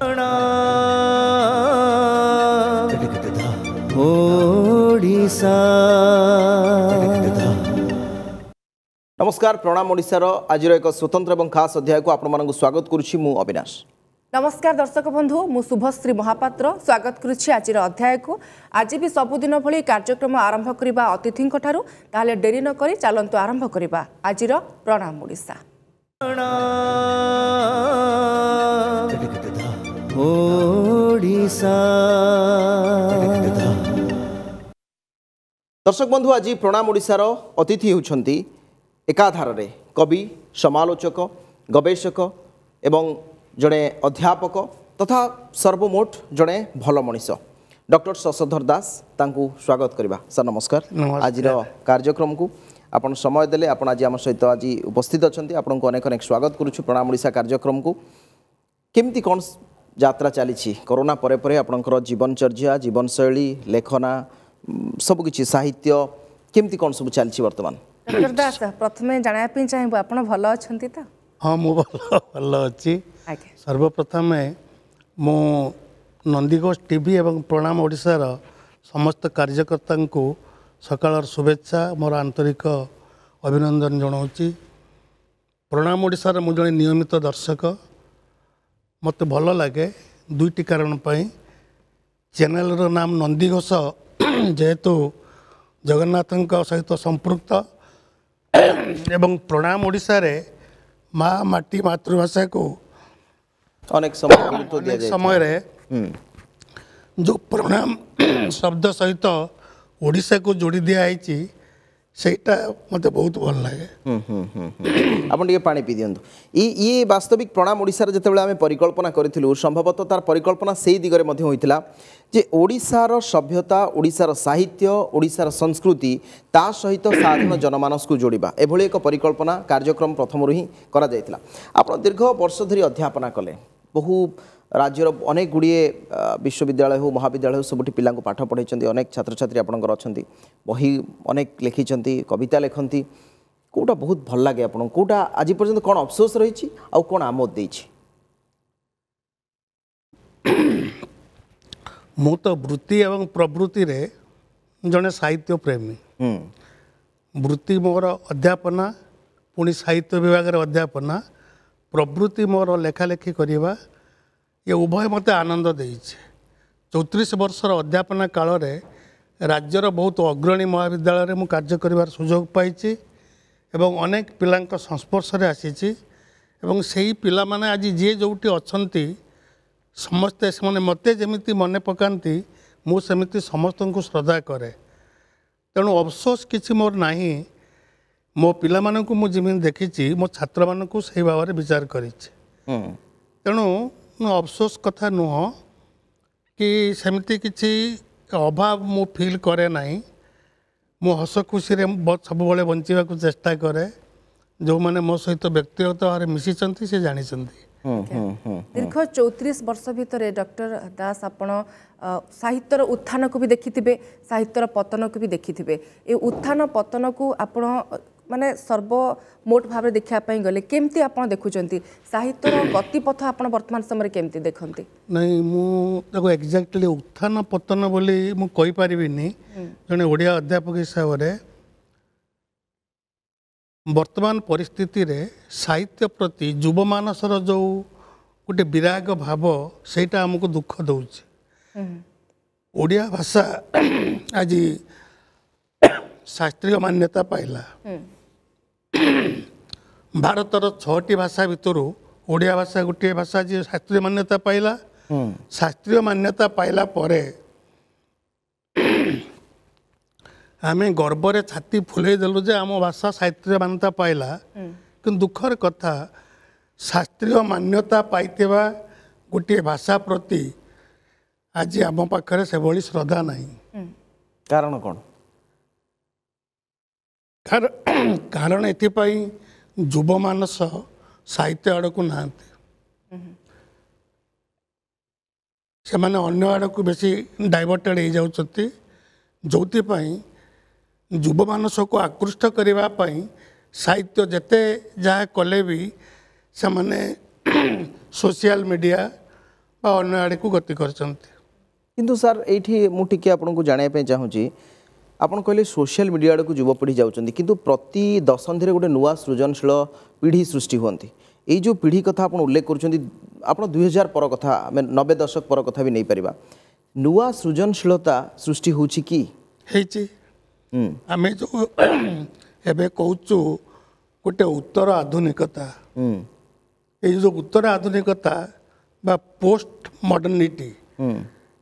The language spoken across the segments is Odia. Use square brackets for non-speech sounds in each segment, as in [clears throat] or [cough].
প্রণাম ওড়িশা নমস্কার প্রণাম ওড়িশাৰ আজিৰ এক स्वतन्त्र আৰু खास অধ্যায়କୁ আপোনাক स्वागत কৰিছো মই অবিনাশ নমস্কার দৰ্শক বন্ধু মই শুভশ্রী মহাপাত্র स्वागत কৰিছো আজিৰ অধ্যায়କୁ আজিবি সকলো দিনৰ ফলি কাৰ্য্যক্ৰম আৰম্ভ কৰিব বা অতিথি কাঠাৰু তহলে দেরি নকৰি চলন্ত আৰম্ভ কৰিব আজিৰ প্রণাম ওড়িশা ଦର୍ଶକ ବନ୍ଧୁ ଆଜି ପ୍ରଣାମ ଓଡ଼ିଶାର ଅତିଥି ହେଉଛନ୍ତି ଏକାଧାରରେ କବି ସମାଲୋଚକ ଗବେଷକ ଏବଂ ଜଣେ ଅଧ୍ୟାପକ ତଥା ସର୍ବମୋଟ ଜଣେ ଭଲ ମଣିଷ ଡକ୍ଟର ଶଶଧର ଦାସ ତାଙ୍କୁ ସ୍ୱାଗତ କରିବା ସାର୍ ନମସ୍କାର ଆଜିର କାର୍ଯ୍ୟକ୍ରମକୁ ଆପଣ ସମୟ ଦେଲେ ଆପଣ ଆଜି ଆମ ସହିତ ଆଜି ଉପସ୍ଥିତ ଅଛନ୍ତି ଆପଣଙ୍କୁ ଅନେକ ଅନେକ ସ୍ୱାଗତ କରୁଛୁ ପ୍ରଣାମ ଓଡ଼ିଶା କାର୍ଯ୍ୟକ୍ରମକୁ କେମିତି କ'ଣ ଯାତ୍ରା ଚାଲିଛି କରୋନା ପରେ ପରେ ଆପଣଙ୍କର ଜୀବନଚର୍ଯ୍ୟା ଜୀବନଶୈଳୀ ଲେଖନା ସବୁକିଛି ସାହିତ୍ୟ କେମିତି କ'ଣ ସବୁ ଚାଲିଛି ବର୍ତ୍ତମାନ ଡକ୍ଟର ଦାସ ପ୍ରଥମେ ଜାଣିବା ପାଇଁ ଚାହିଁବୁ ଆପଣ ଭଲ ଅଛନ୍ତି ତ ହଁ ମୁଁ ଭଲ ଭଲ ଅଛି ସର୍ବପ୍ରଥମେ ମୁଁ ନନ୍ଦିଘୋଷ ଟିଭି ଏବଂ ପ୍ରଣାମ ଓଡ଼ିଶାର ସମସ୍ତ କାର୍ଯ୍ୟକର୍ତ୍ତାଙ୍କୁ ସକାଳର ଶୁଭେଚ୍ଛା ମୋର ଆନ୍ତରିକ ଅଭିନନ୍ଦନ ଜଣାଉଛି ପ୍ରଣାମ ଓଡ଼ିଶାର ମୁଁ ଜଣେ ନିୟମିତ ଦର୍ଶକ ମୋତେ ଭଲ ଲାଗେ ଦୁଇଟି କାରଣ ପାଇଁ ଚ୍ୟାନେଲର ନାମ ଘୋଷ [clears throat] ଯେହେତୁ ଜଗନ୍ନାଥଙ୍କ ସହିତ ସମ୍ପୃକ୍ତ [clears throat] ଏବଂ ପ୍ରଣାମ ଓଡ଼ିଶାରେ ମା ମାଟି ମାତୃଭାଷାକୁ ଅନେକ ସମୟରେ ଯେଉଁ ପ୍ରଣାମ [clears throat] ଶବ୍ଦ ସହିତ ଓଡ଼ିଶାକୁ ଯୋଡ଼ି ଦିଆହେଇଛି ସେଇଟା ମୋତେ ବହୁତ ଭଲ ଲାଗେ ଆପଣ ଟିକେ ପାଣି ପିଇ ଦିଅନ୍ତୁ ଇଏ ବାସ୍ତବିକ ପ୍ରଣାମ ଓଡ଼ିଶାରେ ଯେତେବେଳେ ଆମେ ପରିକଳ୍ପନା କରିଥିଲୁ ସମ୍ଭବତଃ ତାର ପରିକଳ୍ପନା ସେଇ ଦିଗରେ ମଧ୍ୟ ହୋଇଥିଲା ଯେ ଓଡ଼ିଶାର ସଭ୍ୟତା ଓଡ଼ିଶାର ସାହିତ୍ୟ ଓଡ଼ିଶାର ସଂସ୍କୃତି ତା ସହିତ ସାଧାରଣ ଜନମାନସକୁ ଯୋଡ଼ିବା ଏଭଳି ଏକ ପରିକଳ୍ପନା କାର୍ଯ୍ୟକ୍ରମ ପ୍ରଥମରୁ ହିଁ କରାଯାଇଥିଲା ଆପଣ ଦୀର୍ଘ ବର୍ଷ ଧରି ଅଧ୍ୟାପନା କଲେ ବହୁ ରାଜ୍ୟର ଅନେକ ଗୁଡ଼ିଏ ବିଶ୍ୱବିଦ୍ୟାଳୟ ହେଉ ମହାବିଦ୍ୟାଳୟ ହେଉ ସବୁଠି ପିଲାଙ୍କୁ ପାଠ ପଢ଼ାଇଛନ୍ତି ଅନେକ ଛାତ୍ରଛାତ୍ରୀ ଆପଣଙ୍କର ଅଛନ୍ତି ବହି ଅନେକ ଲେଖିଛନ୍ତି କବିତା ଲେଖନ୍ତି କେଉଁଟା ବହୁତ ଭଲ ଲାଗେ ଆପଣଙ୍କୁ କେଉଁଟା ଆଜି ପର୍ଯ୍ୟନ୍ତ କ'ଣ ଅଫସୋସ୍ ରହିଛି ଆଉ କ'ଣ ଆମୋଦ ଦେଇଛି ମୁଁ ତ ବୃତ୍ତି ଏବଂ ପ୍ରବୃତ୍ତିରେ ଜଣେ ସାହିତ୍ୟ ପ୍ରେମୀ ବୃତ୍ତି ମୋର ଅଧ୍ୟାପନା ପୁଣି ସାହିତ୍ୟ ବିଭାଗରେ ଅଧ୍ୟାପନା ପ୍ରବୃତ୍ତି ମୋର ଲେଖାଲେଖି କରିବା ଏ ଉଭୟ ମୋତେ ଆନନ୍ଦ ଦେଇଛି ଚଉତିରିଶ ବର୍ଷର ଅଧ୍ୟାପନା କାଳରେ ରାଜ୍ୟର ବହୁତ ଅଗ୍ରଣୀ ମହାବିଦ୍ୟାଳୟରେ ମୁଁ କାର୍ଯ୍ୟ କରିବାର ସୁଯୋଗ ପାଇଛି ଏବଂ ଅନେକ ପିଲାଙ୍କ ସଂସ୍ପର୍ଶରେ ଆସିଛି ଏବଂ ସେହି ପିଲାମାନେ ଆଜି ଯିଏ ଯେଉଁଠି ଅଛନ୍ତି ସମସ୍ତେ ସେମାନେ ମୋତେ ଯେମିତି ମନେ ପକାନ୍ତି ମୁଁ ସେମିତି ସମସ୍ତଙ୍କୁ ଶ୍ରଦ୍ଧା କରେ ତେଣୁ ଅଫସୋସ୍ କିଛି ମୋର ନାହିଁ ମୋ ପିଲାମାନଙ୍କୁ ମୁଁ ଯେମିତି ଦେଖିଛି ମୋ ଛାତ୍ରମାନଙ୍କୁ ସେହି ଭାବରେ ବିଚାର କରିଛି ତେଣୁ ଅଫସୋସ କଥା ନୁହଁ କି ସେମିତି କିଛି ଅଭାବ ମୁଁ ଫିଲ୍ କରେ ନାହିଁ ମୁଁ ହସ ଖୁସିରେ ସବୁବେଳେ ବଞ୍ଚିବାକୁ ଚେଷ୍ଟା କରେ ଯେଉଁମାନେ ମୋ ସହିତ ବ୍ୟକ୍ତିଗତ ଭାବରେ ମିଶିଛନ୍ତି ସେ ଜାଣିଛନ୍ତି ଦୀର୍ଘ ଚଉତିରିଶ ବର୍ଷ ଭିତରେ ଡକ୍ଟର ଦାସ ଆପଣ ସାହିତ୍ୟର ଉତ୍ଥାନକୁ ବି ଦେଖିଥିବେ ସାହିତ୍ୟର ପତନକୁ ବି ଦେଖିଥିବେ ଏ ଉତ୍ଥାନ ପତନକୁ ଆପଣ ମାନେ ସର୍ବମୋଟ ଭାବରେ ଦେଖିବା ପାଇଁ ଗଲେ କେମିତି ଆପଣ ଦେଖୁଛନ୍ତି ସାହିତ୍ୟର ଗତିପଥ ଆପଣ ବର୍ତ୍ତମାନ ସମୟରେ କେମିତି ଦେଖନ୍ତି ନାଇଁ ମୁଁ ତାକୁ ଏକ୍ଜାକ୍ଟଲି ଉତ୍ଥାନ ପତନ ବୋଲି ମୁଁ କହିପାରିବିନି ଜଣେ ଓଡ଼ିଆ ଅଧ୍ୟାପକ ହିସାବରେ ବର୍ତ୍ତମାନ ପରିସ୍ଥିତିରେ ସାହିତ୍ୟ ପ୍ରତି ଯୁବମାନସର ଯେଉଁ ଗୋଟେ ବିରାଗ ଭାବ ସେଇଟା ଆମକୁ ଦୁଃଖ ଦେଉଛି ଓଡ଼ିଆ ଭାଷା ଆଜି ଶାସ୍ତ୍ରୀୟ ମାନ୍ୟତା ପାଇଲା ଭାରତର ଛଅଟି ଭାଷା ଭିତରୁ ଓଡ଼ିଆ ଭାଷା ଗୋଟିଏ ଭାଷା ଯିଏ ଶାସ୍ତ୍ରୀୟ ମାନ୍ୟତା ପାଇଲା ଶାସ୍ତ୍ରୀୟ ମାନ୍ୟତା ପାଇଲା ପରେ ଆମେ ଗର୍ବରେ ଛାତି ଫୁଲେଇ ଦେଲୁ ଯେ ଆମ ଭାଷା ଶାସ୍ତ୍ରୀୟ ମାନ୍ୟତା ପାଇଲା କିନ୍ତୁ ଦୁଃଖର କଥା ଶାସ୍ତ୍ରୀୟ ମାନ୍ୟତା ପାଇଥିବା ଗୋଟିଏ ଭାଷା ପ୍ରତି ଆଜି ଆମ ପାଖରେ ସେଭଳି ଶ୍ରଦ୍ଧା ନାହିଁ କାରଣ କ'ଣ କାରଣ ଏଥିପାଇଁ ଯୁବମାନସ ସାହିତ୍ୟ ଆଡ଼କୁ ନାହାନ୍ତି ସେମାନେ ଅନ୍ୟ ଆଡ଼କୁ ବେଶୀ ଡାଇଭର୍ଟେଡ଼ ହେଇଯାଉଛନ୍ତି ଯେଉଁଥିପାଇଁ ଯୁବମାନସକୁ ଆକୃଷ୍ଟ କରିବା ପାଇଁ ସାହିତ୍ୟ ଯେତେ ଯାହା କଲେ ବି ସେମାନେ ସୋସିଆଲ ମିଡ଼ିଆ ବା ଅନ୍ୟ ଆଡ଼କୁ ଗତି କରିଛନ୍ତି କିନ୍ତୁ ସାର୍ ଏଇଠି ମୁଁ ଟିକେ ଆପଣଙ୍କୁ ଜାଣିବା ପାଇଁ ଚାହୁଁଛି ଆପଣ କହିଲେ ସୋସିଆଲ ମିଡ଼ିଆ ଆଡ଼କୁ ଯୁବପିଢ଼ି ଯାଉଛନ୍ତି କିନ୍ତୁ ପ୍ରତି ଦଶନ୍ଧିରେ ଗୋଟେ ନୂଆ ସୃଜନଶୀଳ ପିଢ଼ି ସୃଷ୍ଟି ହୁଅନ୍ତି ଏଇ ଯେଉଁ ପିଢ଼ି କଥା ଆପଣ ଉଲ୍ଲେଖ କରୁଛନ୍ତି ଆପଣ ଦୁଇ ହଜାର ପର କଥା ଆମେ ନବେ ଦଶକ ପର କଥା ବି ନେଇପାରିବା ନୂଆ ସୃଜନଶୀଳତା ସୃଷ୍ଟି ହେଉଛି କି ହେଇଛି ଆମେ ଯେଉଁ ଏବେ କହୁଛୁ ଗୋଟେ ଉତ୍ତର ଆଧୁନିକତା ଏଇ ଯେଉଁ ଉତ୍ତର ଆଧୁନିକତା ବା ପୋଷ୍ଟ ମଡର୍ଣ୍ଣିଟି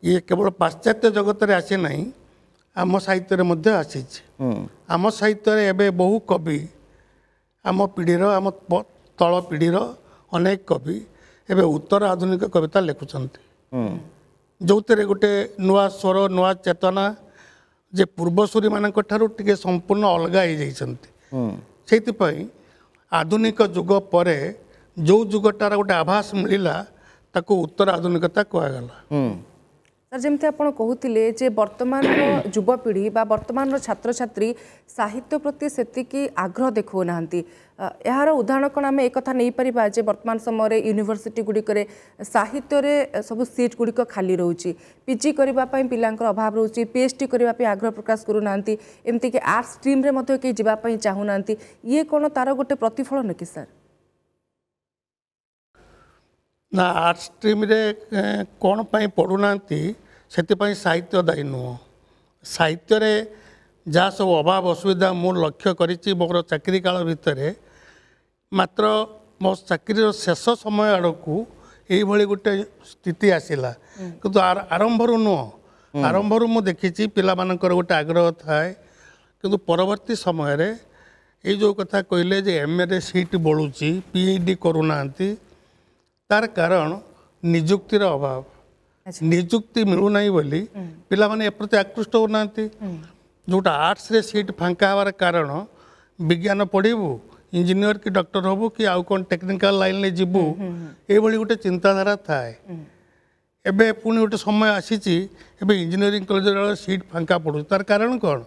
ଇଏ କେବଳ ପାଶ୍ଚାତ୍ୟ ଜଗତରେ ଆସେ ନାହିଁ ଆମ ସାହିତ୍ୟରେ ମଧ୍ୟ ଆସିଛି ଆମ ସାହିତ୍ୟରେ ଏବେ ବହୁ କବି ଆମ ପିଢ଼ିର ଆମ ତଳ ପିଢ଼ିର ଅନେକ କବି ଏବେ ଉତ୍ତର ଆଧୁନିକ କବିତା ଲେଖୁଛନ୍ତି ଯେଉଁଥିରେ ଗୋଟେ ନୂଆ ସ୍ୱର ନୂଆ ଚେତନା ଯେ ପୂର୍ବସୂରୀମାନଙ୍କ ଠାରୁ ଟିକେ ସମ୍ପୂର୍ଣ୍ଣ ଅଲଗା ହେଇଯାଇଛନ୍ତି ସେଇଥିପାଇଁ ଆଧୁନିକ ଯୁଗ ପରେ ଯେଉଁ ଯୁଗଟାର ଗୋଟେ ଆଭାସ ମିଳିଲା ତାକୁ ଉତ୍ତର ଆଧୁନିକତା କୁହାଗଲା ସାର୍ ଯେମିତି ଆପଣ କହୁଥିଲେ ଯେ ବର୍ତ୍ତମାନର ଯୁବପିଢ଼ି ବା ବର୍ତ୍ତମାନର ଛାତ୍ରଛାତ୍ରୀ ସାହିତ୍ୟ ପ୍ରତି ସେତିକି ଆଗ୍ରହ ଦେଖାଉନାହାନ୍ତି ଏହାର ଉଦାହରଣ କ'ଣ ଆମେ ଏକଥା ନେଇପାରିବା ଯେ ବର୍ତ୍ତମାନ ସମୟରେ ୟୁନିଭର୍ସିଟି ଗୁଡ଼ିକରେ ସାହିତ୍ୟରେ ସବୁ ସିଟ୍ ଗୁଡ଼ିକ ଖାଲି ରହୁଛି ପିଜି କରିବା ପାଇଁ ପିଲାଙ୍କର ଅଭାବ ରହୁଛି ପି ଏଚ୍ ଡି କରିବା ପାଇଁ ଆଗ୍ରହ ପ୍ରକାଶ କରୁନାହାନ୍ତି ଏମିତିକି ଆର୍ଟ୍ସ ଷ୍ଟ୍ରିମ୍ରେ ମଧ୍ୟ କେହି ଯିବା ପାଇଁ ଚାହୁଁନାହାନ୍ତି ଇଏ କ'ଣ ତା'ର ଗୋଟେ ପ୍ରତିଫଳନ କି ସାର୍ ନା ଆର୍ଟ ଷ୍ଟ୍ରିମ୍ରେ କ'ଣ ପାଇଁ ପଢ଼ୁନାହାନ୍ତି ସେଥିପାଇଁ ସାହିତ୍ୟ ଦାୟୀ ନୁହଁ ସାହିତ୍ୟରେ ଯାହା ସବୁ ଅଭାବ ଅସୁବିଧା ମୁଁ ଲକ୍ଷ୍ୟ କରିଛି ମୋର ଚାକିରି କାଳ ଭିତରେ ମାତ୍ର ମୋ ଚାକିରିର ଶେଷ ସମୟ ଆଡ଼କୁ ଏଇଭଳି ଗୋଟେ ସ୍ଥିତି ଆସିଲା କିନ୍ତୁ ଆରମ୍ଭରୁ ନୁହଁ ଆରମ୍ଭରୁ ମୁଁ ଦେଖିଛି ପିଲାମାନଙ୍କର ଗୋଟେ ଆଗ୍ରହ ଥାଏ କିନ୍ତୁ ପରବର୍ତ୍ତୀ ସମୟରେ ଏଇ ଯେଉଁ କଥା କହିଲେ ଯେ ଏମ୍ଏରେ ସିଟ୍ ବଳୁଛି ପି ଏଚ୍ ଡି କରୁନାହାନ୍ତି তার কারণ ନିଯୁକ୍ତିର ଅଭାବ ନିଯୁକ୍ତି ମିଳୁନାହିଁ ବୋଲି ପିଲାମାନେ ଏପ୍ରତି ଆକୃଷ୍ଟ ହେଉନାହାନ୍ତି ଯେଉଁଟା ଆର୍ଟ୍ସରେ ସିଟ୍ ଫାଙ୍କା ହେବାର କାରଣ ବିଜ୍ଞାନ ପଢ଼ିବୁ ଇଞ୍ଜିନିୟର କି ଡକ୍ଟର ହେବୁ କି ଆଉ କ'ଣ ଟେକ୍ନିକାଲ ଲାଇନ୍ରେ ଯିବୁ ଏଇଭଳି ଗୋଟେ ଚିନ୍ତାଧାରା ଥାଏ ଏବେ ପୁଣି ଗୋଟେ ସମୟ ଆସିଛି ଏବେ ଇଞ୍ଜିନିୟରିଂ କଲେଜରେ ସିଟ୍ ଫାଙ୍କା ପଡ଼ୁଛି ତାର କାରଣ କ'ଣ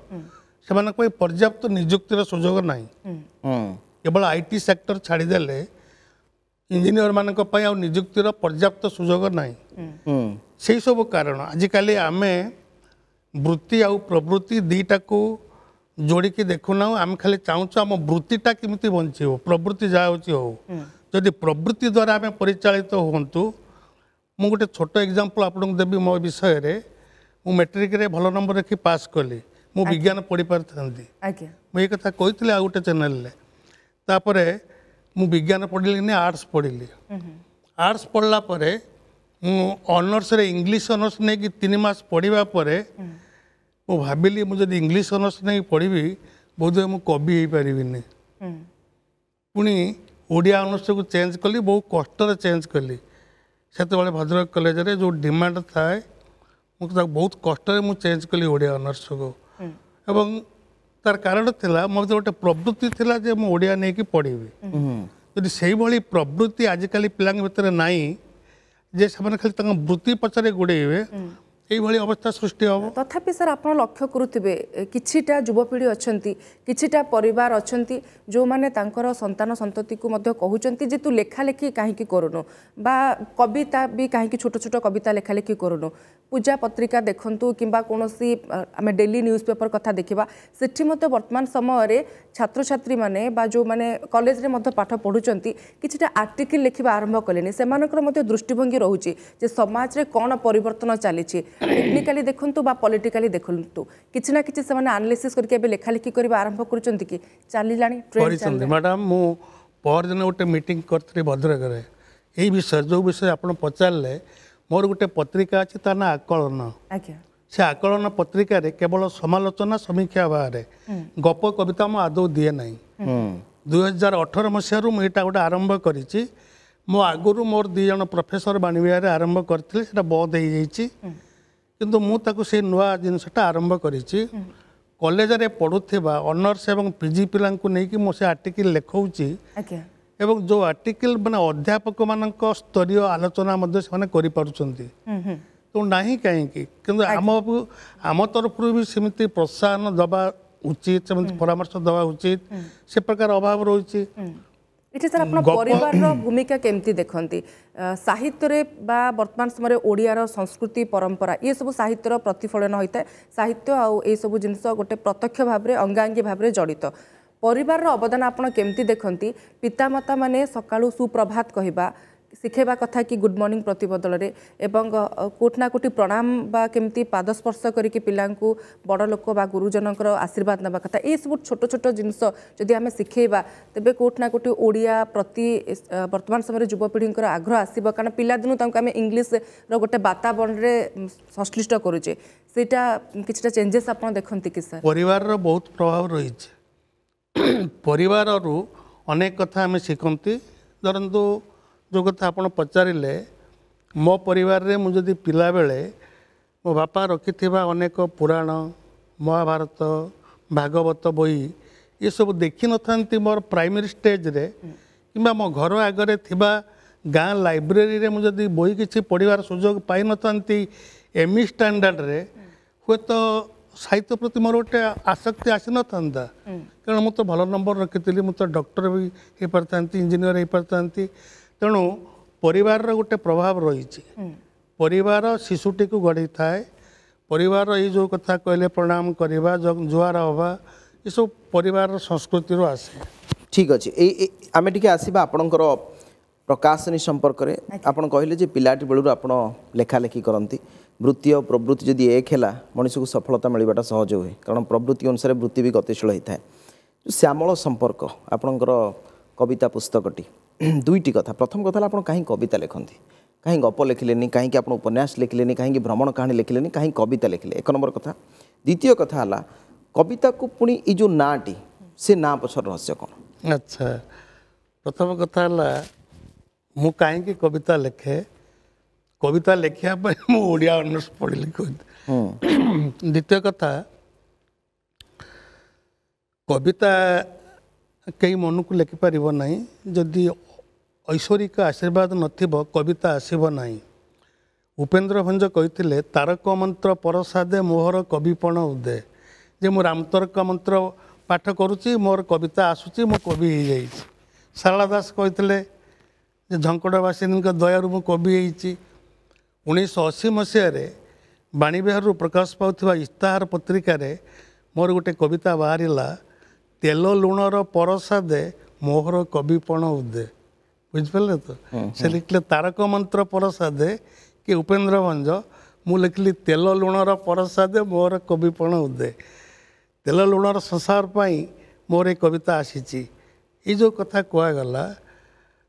ସେମାନଙ୍କ ପାଇଁ ପର୍ଯ୍ୟାପ୍ତ ନିଯୁକ୍ତିର ସୁଯୋଗ ନାହିଁ କେବଳ ଆଇ ଟି ସେକ୍ଟର ଛାଡ଼ିଦେଲେ ଇଞ୍ଜିନିୟରମାନଙ୍କ ପାଇଁ ଆଉ ନିଯୁକ୍ତିର ପର୍ଯ୍ୟାପ୍ତ ସୁଯୋଗ ନାହିଁ ସେହିସବୁ କାରଣ ଆଜିକାଲି ଆମେ ବୃତ୍ତି ଆଉ ପ୍ରବୃତ୍ତି ଦୁଇଟାକୁ ଯୋଡ଼ିକି ଦେଖୁନାହୁଁ ଆମେ ଖାଲି ଚାହୁଁଛୁ ଆମ ବୃତ୍ତିଟା କେମିତି ବଞ୍ଚିବ ପ୍ରବୃତ୍ତି ଯାହା ହେଉଛି ହଉ ଯଦି ପ୍ରବୃତ୍ତି ଦ୍ୱାରା ଆମେ ପରିଚାଳିତ ହୁଅନ୍ତୁ ମୁଁ ଗୋଟେ ଛୋଟ ଏକ୍ଜାମ୍ପଲ୍ ଆପଣଙ୍କୁ ଦେବି ମୋ ବିଷୟରେ ମୁଁ ମେଟ୍ରିକ୍ରେ ଭଲ ନମ୍ବର ରଖି ପାସ୍ କଲି ମୁଁ ବିଜ୍ଞାନ ପଢ଼ିପାରିଥାନ୍ତି ମୁଁ ଏ କଥା କହିଥିଲି ଆଉ ଗୋଟେ ଚ୍ୟାନେଲ୍ରେ ତାପରେ ମୁଁ ବିଜ୍ଞାନ ପଢ଼ିଲିନି ଆର୍ଟ୍ସ ପଢ଼ିଲି ଆର୍ଟ୍ସ ପଢ଼ିଲା ପରେ ମୁଁ ଅନର୍ସରେ ଇଂଲିଶ ଅନର୍ସ ନେଇକି ତିନି ମାସ ପଢ଼ିବା ପରେ ମୁଁ ଭାବିଲି ମୁଁ ଯଦି ଇଂଲିଶ ଅନର୍ସ ନେଇକି ପଢ଼ିବି ବୋଧହୁଏ ମୁଁ କବି ହେଇପାରିବିନି ପୁଣି ଓଡ଼ିଆ ଅନର୍ସକୁ ଚେଞ୍ଜ କଲି ବହୁ କଷ୍ଟରେ ଚେଞ୍ଜ କଲି ସେତେବେଳେ ଭଦ୍ରକ କଲେଜରେ ଯେଉଁ ଡିମାଣ୍ଡ ଥାଏ ମୁଁ ତାକୁ ବହୁତ କଷ୍ଟରେ ମୁଁ ଚେଞ୍ଜ କଲି ଓଡ଼ିଆ ଅନର୍ସକୁ ଏବଂ তার କାରଣ ଥିଲା ମୋତେ ଗୋଟେ ପ୍ରବୃତ୍ତି ଥିଲା ଯେ ମୁଁ ଓଡ଼ିଆ ନେଇକି ପଢ଼ିବି ଯଦି ସେଇଭଳି ପ୍ରବୃତ୍ତି ଆଜିକାଲି ପିଲାଙ୍କ ଭିତରେ ନାହିଁ ଯେ ସେମାନେ ଖାଲି ତାଙ୍କ ବୃତ୍ତି ପଛରେ ଗୋଡ଼େଇବେ এইভাবে অবস্থা সৃষ্টি হব তথাপি স্যার আপনার লক্ষ্য করুবে কিছুটা যুবপিঢ়ি অনেক কিছুটা পরিবার অনেক যে তাঁর সন্তান সন্ততিকে কুমার যে তু লেখালেখি কাহিকি করুনু বা কবিতা বি কাহিকি ছোট ছোট কবিতা লেখালেখি করুনু পূজা পত্রিকা দেখন্তু কিংবা কোণী আমি ডেলি নিউজ পেপর কথা দেখিবা সেটি মধ্যে বর্তমান সময়ের ছাত্রছাত্রী মানে বা যে কলেজে মধ্যে পাঠ পড়ুছেন কিছুটা আর্টিকেল লেখা আরম্ভ কলে সেমানকর মধ্যে দৃষ্টিভঙ্গি রয়েছে যে সমাজে কোণ পরিবর্তন চালিছে ଟେକ୍ନିକାଲି ଦେଖନ୍ତୁ ବା ପଲିଟିକାଲି ଦେଖନ୍ତୁ କିଛି ନା କିଛି ସେମାନେ ଆନାଲିସିସ୍ କରିକି ଏବେ ଲେଖାଲେଖି କରିବା ଆରମ୍ଭ କରୁଛନ୍ତି କି ଚାଲିଲାଣି କରିଛନ୍ତି ମ୍ୟାଡ଼ାମ୍ ମୁଁ ପହରଦିନ ଗୋଟେ ମିଟିଂ କରିଥିଲି ଭଦ୍ରକରେ ଏହି ବିଷୟରେ ଯେଉଁ ବିଷୟରେ ଆପଣ ପଚାରିଲେ ମୋର ଗୋଟେ ପତ୍ରିକା ଅଛି ତା ନାଁ ଆକଳନ ଆଜ୍ଞା ସେ ଆକଳନ ପତ୍ରିକାରେ କେବଳ ସମାଲୋଚନା ସମୀକ୍ଷା ବାହାରେ ଗପ କବିତା ମୁଁ ଆଦୌ ଦିଏ ନାହିଁ ଦୁଇ ହଜାର ଅଠର ମସିହାରୁ ମୁଁ ଏଇଟା ଗୋଟେ ଆରମ୍ଭ କରିଛି ମୁଁ ଆଗରୁ ମୋର ଦୁଇ ଜଣ ପ୍ରଫେସର ବାଣୀବିହାରରେ ଆରମ୍ଭ କରିଥିଲି ସେଇଟା ବନ୍ଦ ହେଇଯାଇଛି କିନ୍ତୁ ମୁଁ ତାକୁ ସେଇ ନୂଆ ଜିନିଷଟା ଆରମ୍ଭ କରିଛି କଲେଜରେ ପଢ଼ୁଥିବା ଅନର୍ସ ଏବଂ ପିଜି ପିଲାଙ୍କୁ ନେଇକି ମୁଁ ସେ ଆର୍ଟିକିଲ୍ ଲେଖଉଛି ଏବଂ ଯେଉଁ ଆର୍ଟିକିଲ୍ ମାନେ ଅଧ୍ୟାପକମାନଙ୍କ ସ୍ତରୀୟ ଆଲୋଚନା ମଧ୍ୟ ସେମାନେ କରିପାରୁଛନ୍ତି ତେଣୁ ନାହିଁ କାହିଁକି କିନ୍ତୁ ଆମକୁ ଆମ ତରଫରୁ ବି ସେମିତି ପ୍ରୋତ୍ସାହନ ଦେବା ଉଚିତ ସେମିତି ପରାମର୍ଶ ଦେବା ଉଚିତ ସେ ପ୍ରକାର ଅଭାବ ରହିଛି ଏଠି ସାର୍ ଆପଣ ପରିବାରର ଭୂମିକା କେମିତି ଦେଖନ୍ତି ସାହିତ୍ୟରେ ବା ବର୍ତ୍ତମାନ ସମୟରେ ଓଡ଼ିଆର ସଂସ୍କୃତି ପରମ୍ପରା ଇଏ ସବୁ ସାହିତ୍ୟର ପ୍ରତିଫଳନ ହୋଇଥାଏ ସାହିତ୍ୟ ଆଉ ଏଇସବୁ ଜିନିଷ ଗୋଟେ ପ୍ରତ୍ୟକ୍ଷ ଭାବରେ ଅଙ୍ଗାଙ୍ଗୀ ଭାବରେ ଜଡ଼ିତ ପରିବାରର ଅବଦାନ ଆପଣ କେମିତି ଦେଖନ୍ତି ପିତାମାତାମାନେ ସକାଳୁ ସୁପ୍ରଭାତ କହିବା ଶିଖେଇବା କଥା କି ଗୁଡ଼୍ ମର୍ଣ୍ଣିଂ ପ୍ରତି ବଦଳରେ ଏବଂ କେଉଁଠି ନା କେଉଁଠି ପ୍ରଣାମ ବା କେମିତି ପାଦ ସ୍ପର୍ଶ କରିକି ପିଲାଙ୍କୁ ବଡ଼ ଲୋକ ବା ଗୁରୁଜନଙ୍କର ଆଶୀର୍ବାଦ ନେବା କଥା ଏସବୁ ଛୋଟ ଛୋଟ ଜିନିଷ ଯଦି ଆମେ ଶିଖେଇବା ତେବେ କେଉଁଠି ନା କେଉଁଠି ଓଡ଼ିଆ ପ୍ରତି ବର୍ତ୍ତମାନ ସମୟରେ ଯୁବପିଢ଼ିଙ୍କର ଆଗ୍ରହ ଆସିବ କାରଣ ପିଲାଦିନୁ ତାଙ୍କୁ ଆମେ ଇଂଲିଶର ଗୋଟେ ବାତାବରଣରେ ସଂଶ୍ଳିଷ୍ଟ କରୁଛେ ସେଇଟା କିଛିଟା ଚେଞ୍ଜେସ୍ ଆପଣ ଦେଖନ୍ତି କି ସାର୍ ପରିବାରର ବହୁତ ପ୍ରଭାବ ରହିଛି ପରିବାରରୁ ଅନେକ କଥା ଆମେ ଶିଖନ୍ତି ଧରନ୍ତୁ ଯେଉଁ କଥା ଆପଣ ପଚାରିଲେ ମୋ ପରିବାରରେ ମୁଁ ଯଦି ପିଲାବେଳେ ମୋ ବାପା ରଖିଥିବା ଅନେକ ପୁରାଣ ମହାଭାରତ ଭାଗବତ ବହି ଏସବୁ ଦେଖିନଥାନ୍ତି ମୋର ପ୍ରାଇମେରୀ ଷ୍ଟେଜ୍ରେ କିମ୍ବା ମୋ ଘର ଆଗରେ ଥିବା ଗାଁ ଲାଇବ୍ରେରୀରେ ମୁଁ ଯଦି ବହି କିଛି ପଢ଼ିବାର ସୁଯୋଗ ପାଇନଥାନ୍ତି ଏମ୍ଇ ଷ୍ଟାଣ୍ଡାର୍ଡ଼ରେ e ହୁଏତ ସାହିତ୍ୟ ପ୍ରତି ମୋର ଗୋଟେ ଆସକ୍ତି ଆସିନଥାନ୍ତା କାରଣ ମୁଁ ତ ଭଲ ନମ୍ବର ରଖିଥିଲି ମୁଁ ତ ଡକ୍ଟର ବି ହେଇପାରିଥାନ୍ତି ଇଞ୍ଜିନିୟର ହେଇପାରିଥାନ୍ତି ତେଣୁ ପରିବାରର ଗୋଟେ ପ୍ରଭାବ ରହିଛି ପରିବାର ଶିଶୁଟିକୁ ଗଢ଼ିଥାଏ ପରିବାର ଏଇ ଯେଉଁ କଥା କହିଲେ ପ୍ରଣାମ କରିବା ଜୁହାର ହେବା ଏସବୁ ପରିବାରର ସଂସ୍କୃତିରୁ ଆସେ ଠିକ୍ ଅଛି ଏଇ ଆମେ ଟିକେ ଆସିବା ଆପଣଙ୍କର ପ୍ରକାଶନୀ ସମ୍ପର୍କରେ ଆପଣ କହିଲେ ଯେ ପିଲାଟି ବେଳରୁ ଆପଣ ଲେଖାଲେଖି କରନ୍ତି ବୃତ୍ତି ଆଉ ପ୍ରବୃତ୍ତି ଯଦି ଏକ ହେଲା ମଣିଷକୁ ସଫଳତା ମିଳିବାଟା ସହଜ ହୁଏ କାରଣ ପ୍ରବୃତ୍ତି ଅନୁସାରେ ବୃତ୍ତି ବି ଗତିଶୀଳ ହୋଇଥାଏ ଶ୍ୟାମଳ ସମ୍ପର୍କ ଆପଣଙ୍କର କବିତା ପୁସ୍ତକଟି ଦୁଇଟି କଥା ପ୍ରଥମ କଥା ହେଲା ଆପଣ କାହିଁ କବିତା ଲେଖନ୍ତି କାହିଁ ଗପ ଲେଖିଲେନି କାହିଁକି ଆପଣ ଉପନ୍ୟାସ ଲେଖିଲେନି କାହିଁକି ଭ୍ରମଣ କାହାଣୀ ଲେଖିଲେନି କାହିଁ କବିତା ଲେଖିଲେ ଏକ ନମ୍ବର କଥା ଦ୍ୱିତୀୟ କଥା ହେଲା କବିତାକୁ ପୁଣି ଏଇ ଯେଉଁ ନାଁଟି ସେ ନାଁ ପଛର ରହସ୍ୟ କ'ଣ ଆଚ୍ଛା ପ୍ରଥମ କଥା ହେଲା ମୁଁ କାହିଁକି କବିତା ଲେଖେ କବିତା ଲେଖିବା ପାଇଁ ମୁଁ ଓଡ଼ିଆ ଅନର୍ସ ପଢ଼ିଲି ଦ୍ୱିତୀୟ କଥା କବିତା କେହି ମନକୁ ଲେଖିପାରିବ ନାହିଁ ଯଦି ଐଶ୍ୱରିକ ଆଶୀର୍ବାଦ ନଥିବ କବିତା ଆସିବ ନାହିଁ ଉପେନ୍ଦ୍ର ଭଞ୍ଜ କହିଥିଲେ ତାରକ ମନ୍ତ୍ର ପରସାଦେ ମୋହର କବିପଣ ଉଦେ ଯେ ମୁଁ ରାମତରକ ମନ୍ତ୍ର ପାଠ କରୁଛି ମୋର କବିତା ଆସୁଛି ମୁଁ କବି ହେଇଯାଇଛି ଶାରଳା ଦାସ କହିଥିଲେ ଯେ ଝଙ୍କଡ଼ବାସିନୀଙ୍କ ଦୟାରୁ ମୁଁ କବି ହେଇଛି ଉଣେଇଶହ ଅଶୀ ମସିହାରେ ବାଣୀବିହାରରୁ ପ୍ରକାଶ ପାଉଥିବା ଇସ୍ତାହାର ପତ୍ରିକାରେ ମୋର ଗୋଟେ କବିତା ବାହାରିଲା ତେଲ ଲୁଣର ପରସାଦେ ମୋହର କବିପଣ ଉଦେ ବୁଝିପାରିଲେ ତ ସେ ଲେଖିଲେ ତାରକ ମନ୍ତ୍ର ପରସାଦେ କି ଉପେନ୍ଦ୍ର ଭଞ୍ଜ ମୁଁ ଲେଖିଲି ତେଲ ଲୁଣର ପରସାଦେ ମୋର କବିପଣ ଉଦେ ତେଲ ଲୁଣର ସଂସାର ପାଇଁ ମୋର ଏ କବିତା ଆସିଛି ଏଇ ଯେଉଁ କଥା କୁହାଗଲା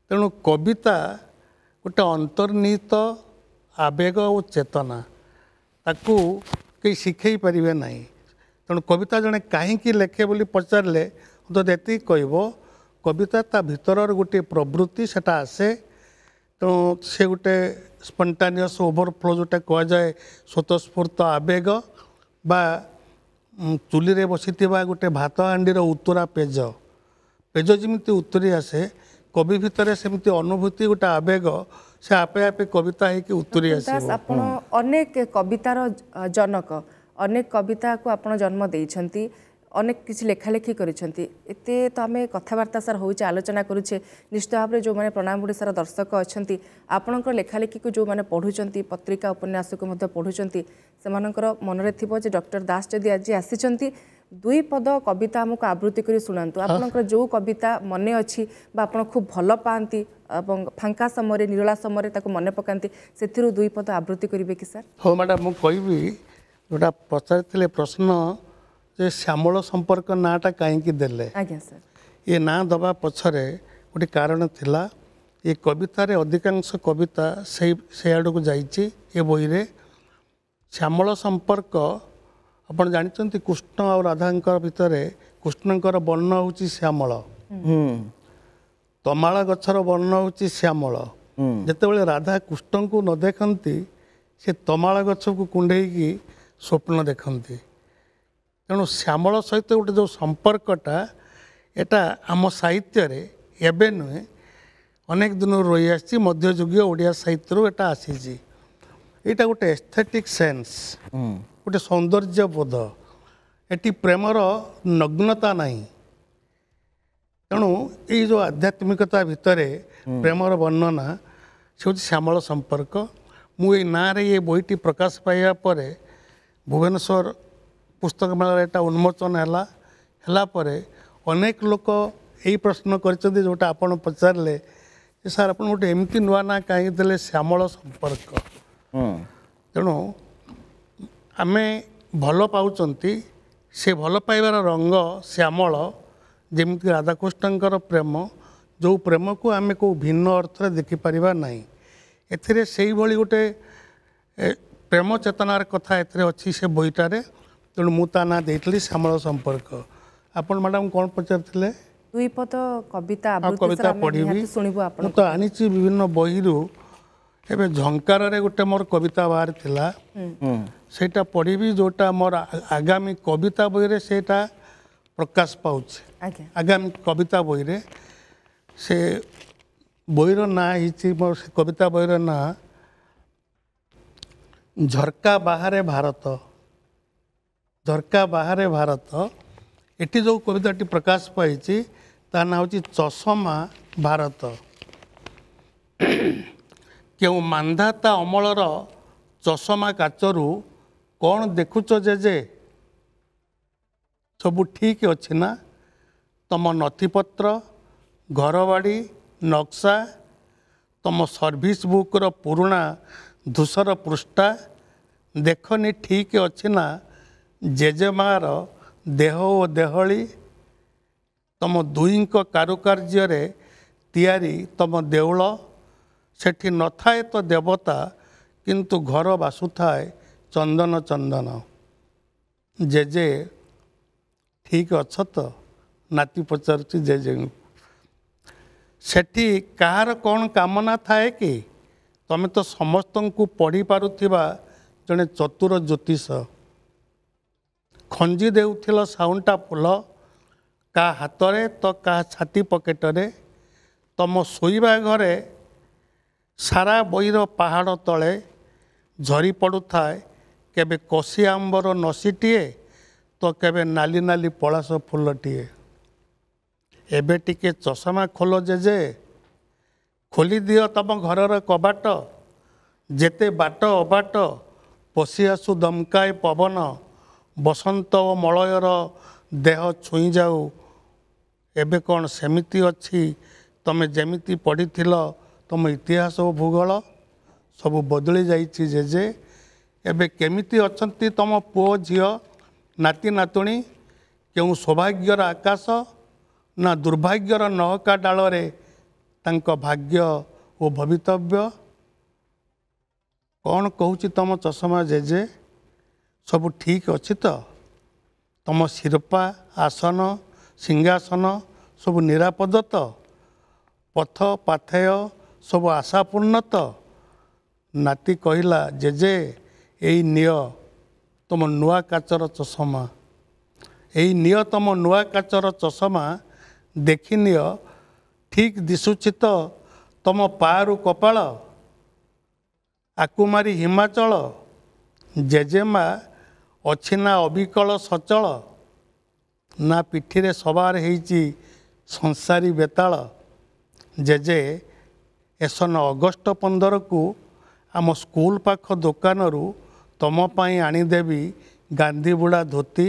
ତେଣୁ କବିତା ଗୋଟେ ଅନ୍ତର୍ନିହିତ ଆବେଗ ଓ ଚେତନା ତାକୁ କେହି ଶିଖେଇ ପାରିବେ ନାହିଁ ତେଣୁ କବିତା ଜଣେ କାହିଁକି ଲେଖେ ବୋଲି ପଚାରିଲେ ତ ଏତିକି କହିବ কবিতা তা ভিতর গোটি প্রবৃত্তি সেটা আসে তো সে গোটে স্পন্টানিয়স ওভরফ্লো যেটা কুযায়ে স্বতঃস্ফূর্ত আবেগ বা চুলিরে বসিথিবা গোটে ভাত হাঁডির উত্তরা পেজ পেজ যেমি উত্তরি আসে কবি ভিতরে সেমি অনুভূতি গোটে আবেগ সে আপে আপে কবিতা হয়েকি উত্তরি আসে আপনার অনেক কবিতার জনক অনেক কবিতা আপনার জন্ম দিয়েছেন অনেক কিছু লেখালেখি করেছেন এতে তো আমি কথাবার্তা স্যার হচ্ছে আলোচনা করুছে নিশ্চিত ভাবে যে প্রণাম বুড়ি স্যার দর্শক অনেক আপনার লেখালেখি যে পড়ুঁচান পত্রিকা উপন্যাসকু পড়ুঁচান সে মনে থাকবে যে ডক্টর দাস যদি আজ আসিছেন দুই পদ কবিতা আমাকে আবৃত্তি করে শুণাতু আপনার যে কবিতা মনে অছি বা আপনার খুব ভাল পাঁতি এবং ফাঙ্কা সময় নিরলা সময় তাকে মনে পকাতে সে দুই পদ আবৃত্তি করবে কি স্যার হ্যাঁ ম্যাডাম মু কবি যেটা পচারি প্রশ্ন ଯେ ଶ୍ୟାମଳ ସମ୍ପର୍କ ନାଁଟା କାହିଁକି ଦେଲେ ଆଜ୍ଞା ଏ ନାଁ ଦେବା ପଛରେ ଗୋଟେ କାରଣ ଥିଲା ଏ କବିତାରେ ଅଧିକାଂଶ କବିତା ସେଇ ସେଆଡ଼କୁ ଯାଇଛି ଏ ବହିରେ ଶ୍ୟାମଳ ସମ୍ପର୍କ ଆପଣ ଜାଣିଛନ୍ତି କୃଷ୍ଣ ଆଉ ରାଧାଙ୍କ ଭିତରେ କୃଷ୍ଣଙ୍କର ବର୍ଣ୍ଣ ହେଉଛି ଶ୍ୟାମଳ ତମାଳ ଗଛର ବର୍ଣ୍ଣ ହେଉଛି ଶ୍ୟାମଳ ଯେତେବେଳେ ରାଧା କୃଷ୍ଣଙ୍କୁ ନ ଦେଖନ୍ତି ସେ ତମାଳ ଗଛକୁ କୁଣ୍ଢେଇକି ସ୍ୱପ୍ନ ଦେଖନ୍ତି ତେଣୁ ଶ୍ୟାମଳ ସହିତ ଗୋଟେ ଯେଉଁ ସମ୍ପର୍କଟା ଏଇଟା ଆମ ସାହିତ୍ୟରେ ଏବେ ନୁହେଁ ଅନେକ ଦିନରୁ ରହିଆସିଛି ମଧ୍ୟଯୁଗୀୟ ଓଡ଼ିଆ ସାହିତ୍ୟରୁ ଏଇଟା ଆସିଛି ଏଇଟା ଗୋଟେ ଏସ୍ଥେଟିକ୍ ସେନ୍ସ ଗୋଟେ ସୌନ୍ଦର୍ଯ୍ୟ ବୋଧ ଏଠି ପ୍ରେମର ନଗ୍ନତା ନାହିଁ ତେଣୁ ଏଇ ଯେଉଁ ଆଧ୍ୟାତ୍ମିକତା ଭିତରେ ପ୍ରେମର ବର୍ଣ୍ଣନା ସେ ହେଉଛି ଶ୍ୟାମଳ ସମ୍ପର୍କ ମୁଁ ଏଇ ନାଁରେ ଏ ବହିଟି ପ୍ରକାଶ ପାଇବା ପରେ ଭୁବନେଶ୍ୱର ପୁସ୍ତକ ମେଳାରେ ଏଇଟା ଉନ୍ମୋଚନ ହେଲା ହେଲା ପରେ ଅନେକ ଲୋକ ଏଇ ପ୍ରଶ୍ନ କରିଛନ୍ତି ଯେଉଁଟା ଆପଣ ପଚାରିଲେ ଯେ ସାର୍ ଆପଣ ଗୋଟେ ଏମିତି ନୂଆ ନାଁ କାହିଁକି ଦେଲେ ଶ୍ୟାମଳ ସମ୍ପର୍କ ତେଣୁ ଆମେ ଭଲ ପାଉଛନ୍ତି ସେ ଭଲ ପାଇବାର ରଙ୍ଗ ଶ୍ୟାମଳ ଯେମିତି ରାଧାକୃଷ୍ଣଙ୍କର ପ୍ରେମ ଯେଉଁ ପ୍ରେମକୁ ଆମେ କେଉଁ ଭିନ୍ନ ଅର୍ଥରେ ଦେଖିପାରିବା ନାହିଁ ଏଥିରେ ସେଇଭଳି ଗୋଟେ ପ୍ରେମ ଚେତନାର କଥା ଏଥିରେ ଅଛି ସେ ବହିଟାରେ ତେଣୁ ମୁଁ ତା ନାଁ ଦେଇଥିଲି ଶ୍ୟାମଳ ସମ୍ପର୍କ ଆପଣ ମ୍ୟାଡ଼ାମ୍ କ'ଣ ପଚାରିଥିଲେ କବିତା ପଢ଼ିବି ମୁଁ ତ ଆଣିଛି ବିଭିନ୍ନ ବହିରୁ ଏବେ ଝଙ୍କାରରେ ଗୋଟେ ମୋର କବିତା ବାହାରିଥିଲା ସେଇଟା ପଢ଼ିବି ଯେଉଁଟା ମୋର ଆଗାମୀ କବିତା ବହିରେ ସେଇଟା ପ୍ରକାଶ ପାଉଛି ଆଗାମୀ କବିତା ବହିରେ ସେ ବହିର ନାଁ ହେଇଛି ମୋର ସେ କବିତା ବହିର ନାଁ ଝରକା ବାହାରେ ଭାରତ ଝରକା ବାହାରେ ଭାରତ ଏଠି ଯେଉଁ କବିତାଟି ପ୍ରକାଶ ପାଇଛି ତା ନାଁ ହେଉଛି ଚଷମା ଭାରତ କେଉଁ ମାନ୍ଧାତା ଅମଳର ଚଷମା କାଚରୁ କ'ଣ ଦେଖୁଛ ଯେ ଯେ ସବୁ ଠିକ୍ ଅଛି ନା ତମ ନଥିପତ୍ର ଘରବାଡ଼ି ନକ୍ସା ତମ ସର୍ଭିସ୍ ବୁକ୍ର ପୁରୁଣା ଧୂସର ପୃଷ୍ଠା ଦେଖନି ଠିକ୍ ଅଛି ନା ଜେଜେମାଆର ଦେହ ଓ ଦେହଳି ତମ ଦୁହିଁଙ୍କ କାରୁକାର୍ଯ୍ୟରେ ତିଆରି ତମ ଦେଉଳ ସେଠି ନଥାଏ ତ ଦେବତା କିନ୍ତୁ ଘର ବାସୁଥାଏ ଚନ୍ଦନ ଚନ୍ଦନ ଜେଜେ ଠିକ୍ ଅଛ ତ ନାତି ପଚାରୁଛି ଜେଜେ ସେଠି କାହାର କ'ଣ କାମନା ଥାଏ କି ତମେ ତ ସମସ୍ତଙ୍କୁ ପଢ଼ିପାରୁଥିବା ଜଣେ ଚତୁର ଜ୍ୟୋତିଷ ଖଞ୍ଜି ଦେଉଥିଲ ସାଉଣ୍ଡଟା ଫୁଲ କାହା ହାତରେ ତ କାହା ଛାତି ପକେଟରେ ତମ ଶୋଇବା ଘରେ ସାରା ବହିର ପାହାଡ଼ ତଳେ ଝରି ପଡ଼ୁଥାଏ କେବେ କଷି ଆମ୍ବର ନସିଟିଏ ତ କେବେ ନାଲି ନାଲି ପଳାଶ ଫୁଲଟିଏ ଏବେ ଟିକେ ଚଷମା ଖୋଲ ଜେଜେ ଖୋଲିଦିଅ ତମ ଘରର କବାଟ ଯେତେ ବାଟ ଅବାଟ ପଶି ଆସୁ ଦମକାଏ ପବନ ବସନ୍ତ ଓ ମଳୟର ଦେହ ଛୁଇଁ ଯାଉ ଏବେ କ'ଣ ସେମିତି ଅଛି ତମେ ଯେମିତି ପଢ଼ିଥିଲ ତୁମ ଇତିହାସ ଓ ଭୂଗୋଳ ସବୁ ବଦଳି ଯାଇଛି ଜେଜେ ଏବେ କେମିତି ଅଛନ୍ତି ତମ ପୁଅ ଝିଅ ନାତି ନାତୁଣୀ କେଉଁ ସୌଭାଗ୍ୟର ଆକାଶ ନା ଦୁର୍ଭାଗ୍ୟର ନହକା ଡାଳରେ ତାଙ୍କ ଭାଗ୍ୟ ଓ ଭବିତବ୍ୟ କ'ଣ କହୁଛି ତୁମ ଚଷମା ଜେଜେ ସବୁ ଠିକ୍ ଅଛି ତ ତୁମ ଶିରପା ଆସନ ସିଂହାସନ ସବୁ ନିରାପଦ ତ ପଥ ପାଥେୟ ସବୁ ଆଶାପୂର୍ଣ୍ଣ ତ ନାତି କହିଲା ଯେ ଯେ ଏଇ ନିଅ ତୁମ ନୂଆ କାଚର ଚଷମା ଏଇ ନିଅ ତୁମ ନୂଆ କାଚର ଚଷମା ଦେଖିନିଅ ଠିକ୍ ଦିଶୁଛି ତ ତୁମ ପାରୁ କପାଳ ଆକୁମାରୀ ହିମାଚଳ ଜେଜେମା ଅଛି ନା ଅବିକଳ ସଚଳ ନା ପିଠିରେ ସବାର ହେଇଛି ସଂସାରୀ ବେତାଳ ଜେ ଜେ ଏସନ ଅଗଷ୍ଟ ପନ୍ଦରକୁ ଆମ ସ୍କୁଲ ପାଖ ଦୋକାନରୁ ତମ ପାଇଁ ଆଣିଦେବି ଗାନ୍ଧୀବୁଡ଼ା ଧୋତି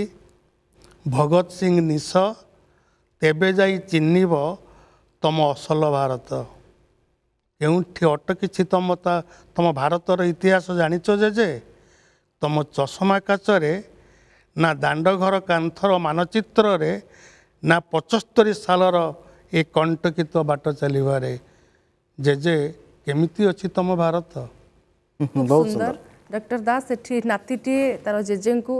ଭଗତ ସିଂ ନିଶ ତେବେ ଯାଇ ଚିହ୍ନିବ ତମ ଅସଲ ଭାରତ କେଉଁଠି ଅଟକିଛି ତମ ତା ତମ ଭାରତର ଇତିହାସ ଜାଣିଛ ଜେ ଜେ ତୁମ ଚଷମା କାଚରେ ନା ଦାଣ୍ଡଘର କାନ୍ଥର ମାନଚିତ୍ରରେ ନା ପଚସ୍ତରି ସାଲର ଏ କଣ୍ଟକିତ ବାଟ ଚାଲିବାରେ ଜେ ଜେ କେମିତି ଅଛି ତୁମ ଭାରତ ବହୁତ ସୁନ୍ଦର ଡକ୍ଟର ଦାସ ଏଠି ନାତିଟିଏ ତାର ଜେଜେଙ୍କୁ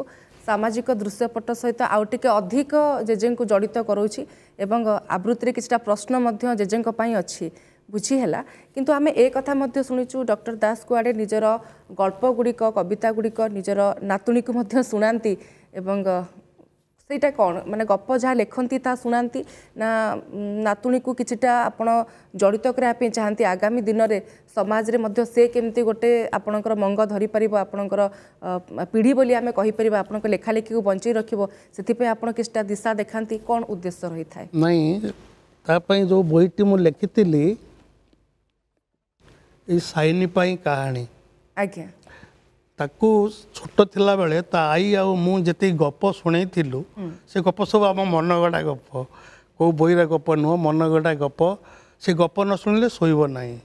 ସାମାଜିକ ଦୃଶ୍ୟପଟ ସହିତ ଆଉ ଟିକେ ଅଧିକ ଜେଜେଙ୍କୁ ଜଡ଼ିତ କରାଉଛି ଏବଂ ଆବୃତ୍ତିରେ କିଛିଟା ପ୍ରଶ୍ନ ମଧ୍ୟ ଜେଜେଙ୍କ ପାଇଁ ଅଛି ବୁଝିହେଲା କିନ୍ତୁ ଆମେ ଏ କଥା ମଧ୍ୟ ଶୁଣିଛୁ ଡକ୍ଟର ଦାସ କୁଆଡ଼େ ନିଜର ଗଳ୍ପଗୁଡ଼ିକ କବିତାଗୁଡ଼ିକ ନିଜର ନାତୁଣୀକୁ ମଧ୍ୟ ଶୁଣାନ୍ତି ଏବଂ ସେଇଟା କ'ଣ ମାନେ ଗପ ଯାହା ଲେଖନ୍ତି ତାହା ଶୁଣାନ୍ତି ନା ନାତୁଣୀକୁ କିଛିଟା ଆପଣ ଜଡ଼ିତ କରିବା ପାଇଁ ଚାହାନ୍ତି ଆଗାମୀ ଦିନରେ ସମାଜରେ ମଧ୍ୟ ସେ କେମିତି ଗୋଟେ ଆପଣଙ୍କର ମଙ୍ଗ ଧରିପାରିବ ଆପଣଙ୍କର ପିଢ଼ି ବୋଲି ଆମେ କହିପାରିବା ଆପଣଙ୍କ ଲେଖାଲେଖିକୁ ବଞ୍ଚେଇ ରଖିବ ସେଥିପାଇଁ ଆପଣ କିଛିଟା ଦିଶା ଦେଖାନ୍ତି କ'ଣ ଉଦ୍ଦେଶ୍ୟ ରହିଥାଏ ନାଇଁ ତା ପାଇଁ ଯେଉଁ ବହିଟି ମୁଁ ଲେଖିଥିଲି ଏଇ ସାଇନି ପାଇଁ କାହାଣୀ ଆଜ୍ଞା ତାକୁ ଛୋଟ ଥିଲାବେଳେ ତା ଆଈ ଆଉ ମୁଁ ଯେତିକି ଗପ ଶୁଣେଇଥିଲୁ ସେ ଗପ ସବୁ ଆମ ମନଗଡ଼ା ଗପ କେଉଁ ବହିର ଗପ ନୁହଁ ମନଗଡ଼ା ଗପ ସେ ଗପ ନ ଶୁଣିଲେ ଶୋଇବ ନାହିଁ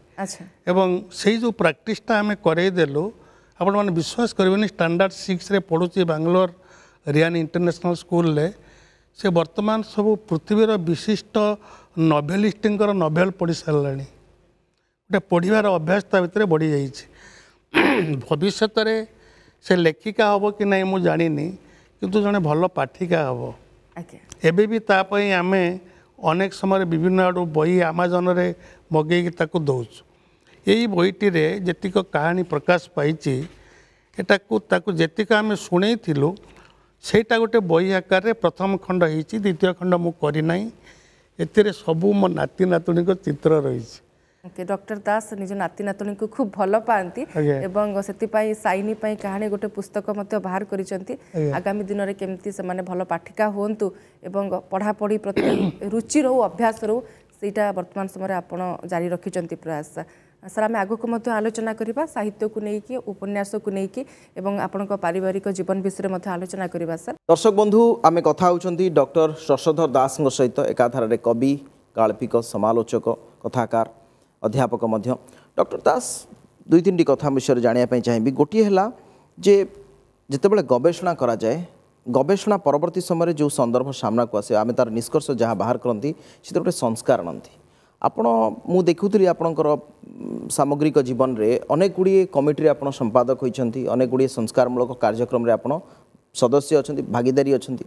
ଏବଂ ସେଇ ଯେଉଁ ପ୍ରାକ୍ଟିସ୍ଟା ଆମେ କରେଇ ଦେଲୁ ଆପଣମାନେ ବିଶ୍ୱାସ କରିବେନି ଷ୍ଟାଣ୍ଡାର୍ଡ଼ ସିକ୍ସରେ ପଢ଼ୁଛି ବାଙ୍ଗାଲୋର ରିଆନ୍ ଇଣ୍ଟରନ୍ୟାସନାଲ୍ ସ୍କୁଲରେ ସେ ବର୍ତ୍ତମାନ ସବୁ ପୃଥିବୀର ବିଶିଷ୍ଟ ନଭେଲିଷ୍ଟଙ୍କର ନଭେଲ ପଢ଼ି ପଢ଼ିସାରିଲାଣି ଗୋଟେ ପଢ଼ିବାର ଅଭ୍ୟାସ ତା ଭିତରେ ବଢ଼ିଯାଇଛି ଭବିଷ୍ୟତରେ ସେ ଲେଖିକା ହେବ କି ନାହିଁ ମୁଁ ଜାଣିନି କିନ୍ତୁ ଜଣେ ଭଲ ପାଠିକା ହେବ ଏବେ ବି ତା ପାଇଁ ଆମେ ଅନେକ ସମୟରେ ବିଭିନ୍ନ ଆଡ଼ୁ ବହି ଆମାଜନରେ ମଗେଇକି ତାକୁ ଦେଉଛୁ ଏଇ ବହିଟିରେ ଯେତିକ କାହାଣୀ ପ୍ରକାଶ ପାଇଛି ଏଟାକୁ ତାକୁ ଯେତିକ ଆମେ ଶୁଣେଇଥିଲୁ ସେଇଟା ଗୋଟେ ବହି ଆକାରରେ ପ୍ରଥମ ଖଣ୍ଡ ହେଇଛି ଦ୍ୱିତୀୟ ଖଣ୍ଡ ମୁଁ କରିନାହିଁ ଏଥିରେ ସବୁ ମୋ ନାତି ନାତୁଣୀଙ୍କ ଚିତ୍ର ରହିଛି ডক্টর দাস নিজ নাতি নাতୁଣୀଙ୍କୁ ଖୁବ୍ ଭଲ ପାଆନ୍ତି ଏବଂ ସେଥିପାଇଁ ସାଇନି ପାଇଁ କାହାଣୀ ଗୋଟେ ପୁସ୍ତକ ମଧ୍ୟ ବାହାର କରିଛନ୍ତି ଆଗାମୀ ଦିନରେ କେମିତି ସେମାନେ ଭଲ ପାଠିକା ହୁଅନ୍ତୁ ଏବଂ ପଢ଼ାପଢ଼ି ପ୍ରତି ରୁଚି ରହୁ ଅଭ୍ୟାସ ରହୁ ସେଇଟା ବର୍ତ୍ତମାନ ସମୟରେ ଆପଣ ଜାରି ରଖିଛନ୍ତି ପ୍ରୟାସ ସାର୍ ଆମେ ଆଗକୁ ମଧ୍ୟ ଆଲୋଚନା କରିବା ସାହିତ୍ୟକୁ ନେଇକି ଉପନ୍ୟାସକୁ ନେଇକି ଏବଂ ଆପଣଙ୍କ ପାରିବାରିକ ଜୀବନ ବିଷୟରେ ମଧ୍ୟ ଆଲୋଚନା କରିବା ସାର୍ ଦର୍ଶକ ବନ୍ଧୁ ଆମେ କଥା ହେଉଛନ୍ତି ଡକ୍ଟର ଶଶଧର ଦାସଙ୍କ ସହିତ ଏକାଧାରାରେ କବି କାଳ୍ପିକ ସମାଲୋଚକ କଥାକାର ଅଧ୍ୟାପକ ମଧ୍ୟ ଡକ୍ଟର ଦାସ ଦୁଇ ତିନିଟି କଥା ବିଷୟରେ ଜାଣିବା ପାଇଁ ଚାହିଁବି ଗୋଟିଏ ହେଲା ଯେ ଯେତେବେଳେ ଗବେଷଣା କରାଯାଏ ଗବେଷଣା ପରବର୍ତ୍ତୀ ସମୟରେ ଯେଉଁ ସନ୍ଦର୍ଭ ସାମ୍ନାକୁ ଆସେ ଆମେ ତାର ନିଷ୍କର୍ଷ ଯାହା ବାହାର କରନ୍ତି ସେଥିରେ ଗୋଟେ ସଂସ୍କାର ଆଣନ୍ତି ଆପଣ ମୁଁ ଦେଖୁଥିଲି ଆପଣଙ୍କର ସାମଗ୍ରିକ ଜୀବନରେ ଅନେକ ଗୁଡ଼ିଏ କମିଟିରେ ଆପଣ ସମ୍ପାଦକ ହୋଇଛନ୍ତି ଅନେକ ଗୁଡ଼ିଏ ସଂସ୍କାରମୂଳକ କାର୍ଯ୍ୟକ୍ରମରେ ଆପଣ ସଦସ୍ୟ ଅଛନ୍ତି ଭାଗିଦାରୀ ଅଛନ୍ତି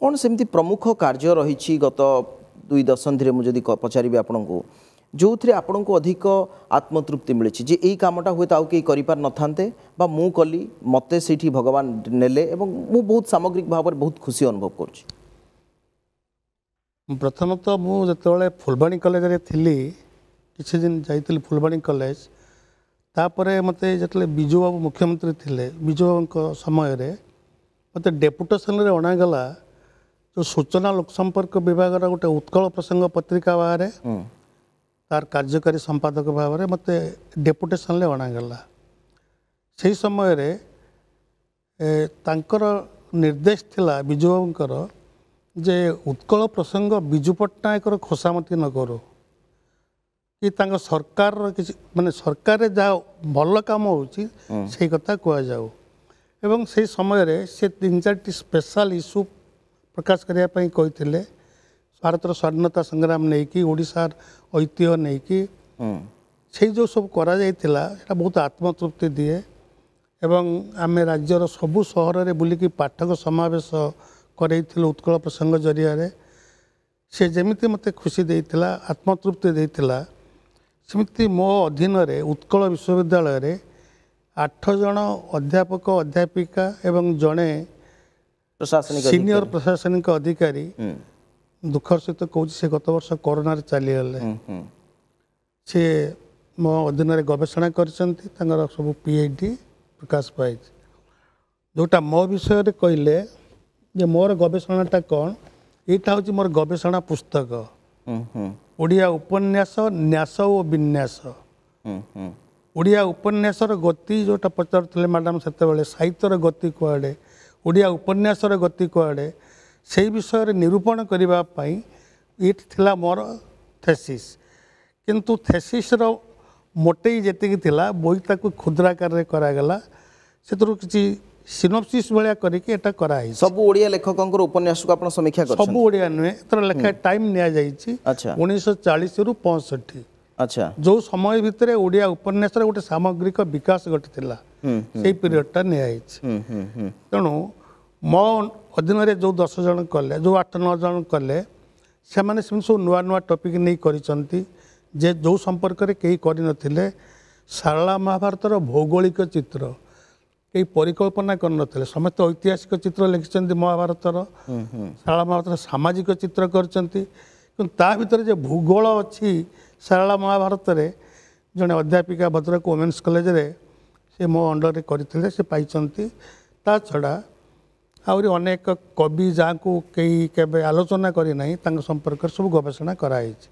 କ'ଣ ସେମିତି ପ୍ରମୁଖ କାର୍ଯ୍ୟ ରହିଛି ଗତ ଦୁଇ ଦଶନ୍ଧିରେ ମୁଁ ଯଦି ପଚାରିବି ଆପଣଙ୍କୁ ଯେଉଁଥିରେ ଆପଣଙ୍କୁ ଅଧିକ ଆତ୍ମତୃପ୍ତି ମିଳିଛି ଯେ ଏଇ କାମଟା ହୁଏତ ଆଉ କେହି କରିପାରିନଥାନ୍ତେ ବା ମୁଁ କଲି ମୋତେ ସେଇଠି ଭଗବାନ ନେଲେ ଏବଂ ମୁଁ ବହୁତ ସାମଗ୍ରିକ ଭାବରେ ବହୁତ ଖୁସି ଅନୁଭବ କରୁଛି ପ୍ରଥମତଃ ମୁଁ ଯେତେବେଳେ ଫୁଲବାଣୀ କଲେଜରେ ଥିଲି କିଛି ଦିନ ଯାଇଥିଲି ଫୁଲବାଣୀ କଲେଜ ତାପରେ ମୋତେ ଯେତେବେଳେ ବିଜୁ ବାବୁ ମୁଖ୍ୟମନ୍ତ୍ରୀ ଥିଲେ ବିଜୁ ବାବୁଙ୍କ ସମୟରେ ମୋତେ ଡେପୁଟେସନରେ ଅଣାଗଲା ଯେଉଁ ସୂଚନା ଲୋକସମ୍ପର୍କ ବିଭାଗର ଗୋଟେ ଉତ୍କଳ ପ୍ରସଙ୍ଗ ପତ୍ରିକା ବାହାରେ ତାର କାର୍ଯ୍ୟକାରୀ ସମ୍ପାଦକ ଭାବରେ ମୋତେ ଡେପୁଟେସନରେ ଅଣାଗଲା ସେହି ସମୟରେ ତାଙ୍କର ନିର୍ଦ୍ଦେଶ ଥିଲା ବିଜୁବାବୁଙ୍କର ଯେ ଉତ୍କଳ ପ୍ରସଙ୍ଗ ବିଜୁ ପଟ୍ଟନାୟକର ଖୋସାମତି ନ କରୁ କି ତାଙ୍କ ସରକାରର କିଛି ମାନେ ସରକାରରେ ଯାହା ଭଲ କାମ ହେଉଛି ସେଇ କଥା କୁହାଯାଉ ଏବଂ ସେହି ସମୟରେ ସେ ତିନି ଚାରିଟି ସ୍ପେଶାଲ ଇସ୍ୟୁ ପ୍ରକାଶ କରିବା ପାଇଁ କହିଥିଲେ ଭାରତର ସ୍ୱାଧୀନତା ସଂଗ୍ରାମ ନେଇକି ଓଡ଼ିଶାର ଐତିହ୍ୟ ନେଇକି ସେଇ ଯେଉଁ ସବୁ କରାଯାଇଥିଲା ସେଇଟା ବହୁତ ଆତ୍ମତୃପ୍ତି ଦିଏ ଏବଂ ଆମେ ରାଜ୍ୟର ସବୁ ସହରରେ ବୁଲିକି ପାଠକ ସମାବେଶ କରାଇଥିଲୁ ଉତ୍କଳ ପ୍ରସଙ୍ଗ ଜରିଆରେ ସେ ଯେମିତି ମୋତେ ଖୁସି ଦେଇଥିଲା ଆତ୍ମତୃପ୍ତି ଦେଇଥିଲା ସେମିତି ମୋ ଅଧୀନରେ ଉତ୍କଳ ବିଶ୍ୱବିଦ୍ୟାଳୟରେ ଆଠ ଜଣ ଅଧ୍ୟାପକ ଅଧ୍ୟାପିକା ଏବଂ ଜଣେ ସିନିୟର ପ୍ରଶାସନିକ ଅଧିକାରୀ ଦୁଃଖର ସହିତ କହୁଛି ସେ ଗତ ବର୍ଷ କରୋନାରେ ଚାଲିଗଲେ ସେ ମୋ ଅଧୀନରେ ଗବେଷଣା କରିଛନ୍ତି ତାଙ୍କର ସବୁ ପି ଏଚ୍ ଡି ପ୍ରକାଶ ପାଇଛି ଯେଉଁଟା ମୋ ବିଷୟରେ କହିଲେ ଯେ ମୋର ଗବେଷଣାଟା କ'ଣ ଏଇଟା ହେଉଛି ମୋର ଗବେଷଣା ପୁସ୍ତକ ଓଡ଼ିଆ ଉପନ୍ୟାସ ନ୍ୟାସ ଓ ବିନ୍ୟାସ ଓଡ଼ିଆ ଉପନ୍ୟାସର ଗତି ଯେଉଁଟା ପଚାରୁଥିଲେ ମ୍ୟାଡ଼ାମ୍ ସେତେବେଳେ ସାହିତ୍ୟର ଗତି କୁଆଡ଼େ ଓଡ଼ିଆ ଉପନ୍ୟାସର ଗତି କୁଆଡ଼େ ସେଇ ବିଷୟରେ ନିରୂପଣ କରିବା ପାଇଁ ଇଟ୍ ଥିଲା ମୋର ଥେସିସ୍ କିନ୍ତୁ ଥେସିସ୍ର ମୋଟେଇ ଯେତିକି ଥିଲା ବହି ତାକୁ କ୍ଷୁଦ୍ରାକାରରେ କରାଗଲା ସେଥିରୁ କିଛି ସିନୋପ୍ସିସ୍ ଭଳିଆ କରିକି ଏଇଟା କରାହେଇଛି ସବୁ ଓଡ଼ିଆ ଲେଖକଙ୍କର ଉପନ୍ୟାସକୁ ଆପଣ ସମୀକ୍ଷା କରିବେ ସବୁ ଓଡ଼ିଆ ନୁହେଁ ଏଥର ଲେଖା ଟାଇମ୍ ନିଆଯାଇଛି ଆଚ୍ଛା ଉଣେଇଶହ ଚାଳିଶରୁ ପଞ୍ଚଷଠି ଆଚ୍ଛା ଯେଉଁ ସମୟ ଭିତରେ ଓଡ଼ିଆ ଉପନ୍ୟାସର ଗୋଟେ ସାମଗ୍ରିକ ବିକାଶ ଘଟିଥିଲା ସେଇ ପିରିୟଡ଼ଟା ନିଆଯାଇଛି ତେଣୁ ମୋ ଅଧୀନରେ ଯେଉଁ ଦଶ ଜଣ କଲେ ଯେଉଁ ଆଠ ନଅ ଜଣ କଲେ ସେମାନେ ସେମିତି ସବୁ ନୂଆ ନୂଆ ଟପିକ୍ ନେଇ କରିଛନ୍ତି ଯେ ଯେଉଁ ସମ୍ପର୍କରେ କେହି କରିନଥିଲେ ଶାରଳା ମହାଭାରତର ଭୌଗୋଳିକ ଚିତ୍ର କେହି ପରିକଳ୍ପନା କରିନଥିଲେ ସମସ୍ତେ ଐତିହାସିକ ଚିତ୍ର ଲେଖିଛନ୍ତି ମହାଭାରତର ଶାରଳା ମହାଭାରତର ସାମାଜିକ ଚିତ୍ର କରିଛନ୍ତି କିନ୍ତୁ ତା ଭିତରେ ଯେ ଭୂଗୋଳ ଅଛି ଶାରଳା ମହାଭାରତରେ ଜଣେ ଅଧ୍ୟାପିକା ଭଦ୍ରକ ଓମେନ୍ସ କଲେଜରେ ସେ ମୋ ଅଣ୍ଡରରେ କରିଥିଲେ ସେ ପାଇଛନ୍ତି ତା ଛଡ଼ା ଆହୁରି ଅନେକ କବି ଯାହାଙ୍କୁ କେହି କେବେ ଆଲୋଚନା କରିନାହିଁ ତାଙ୍କ ସମ୍ପର୍କରେ ସବୁ ଗବେଷଣା କରାଯାଇଛି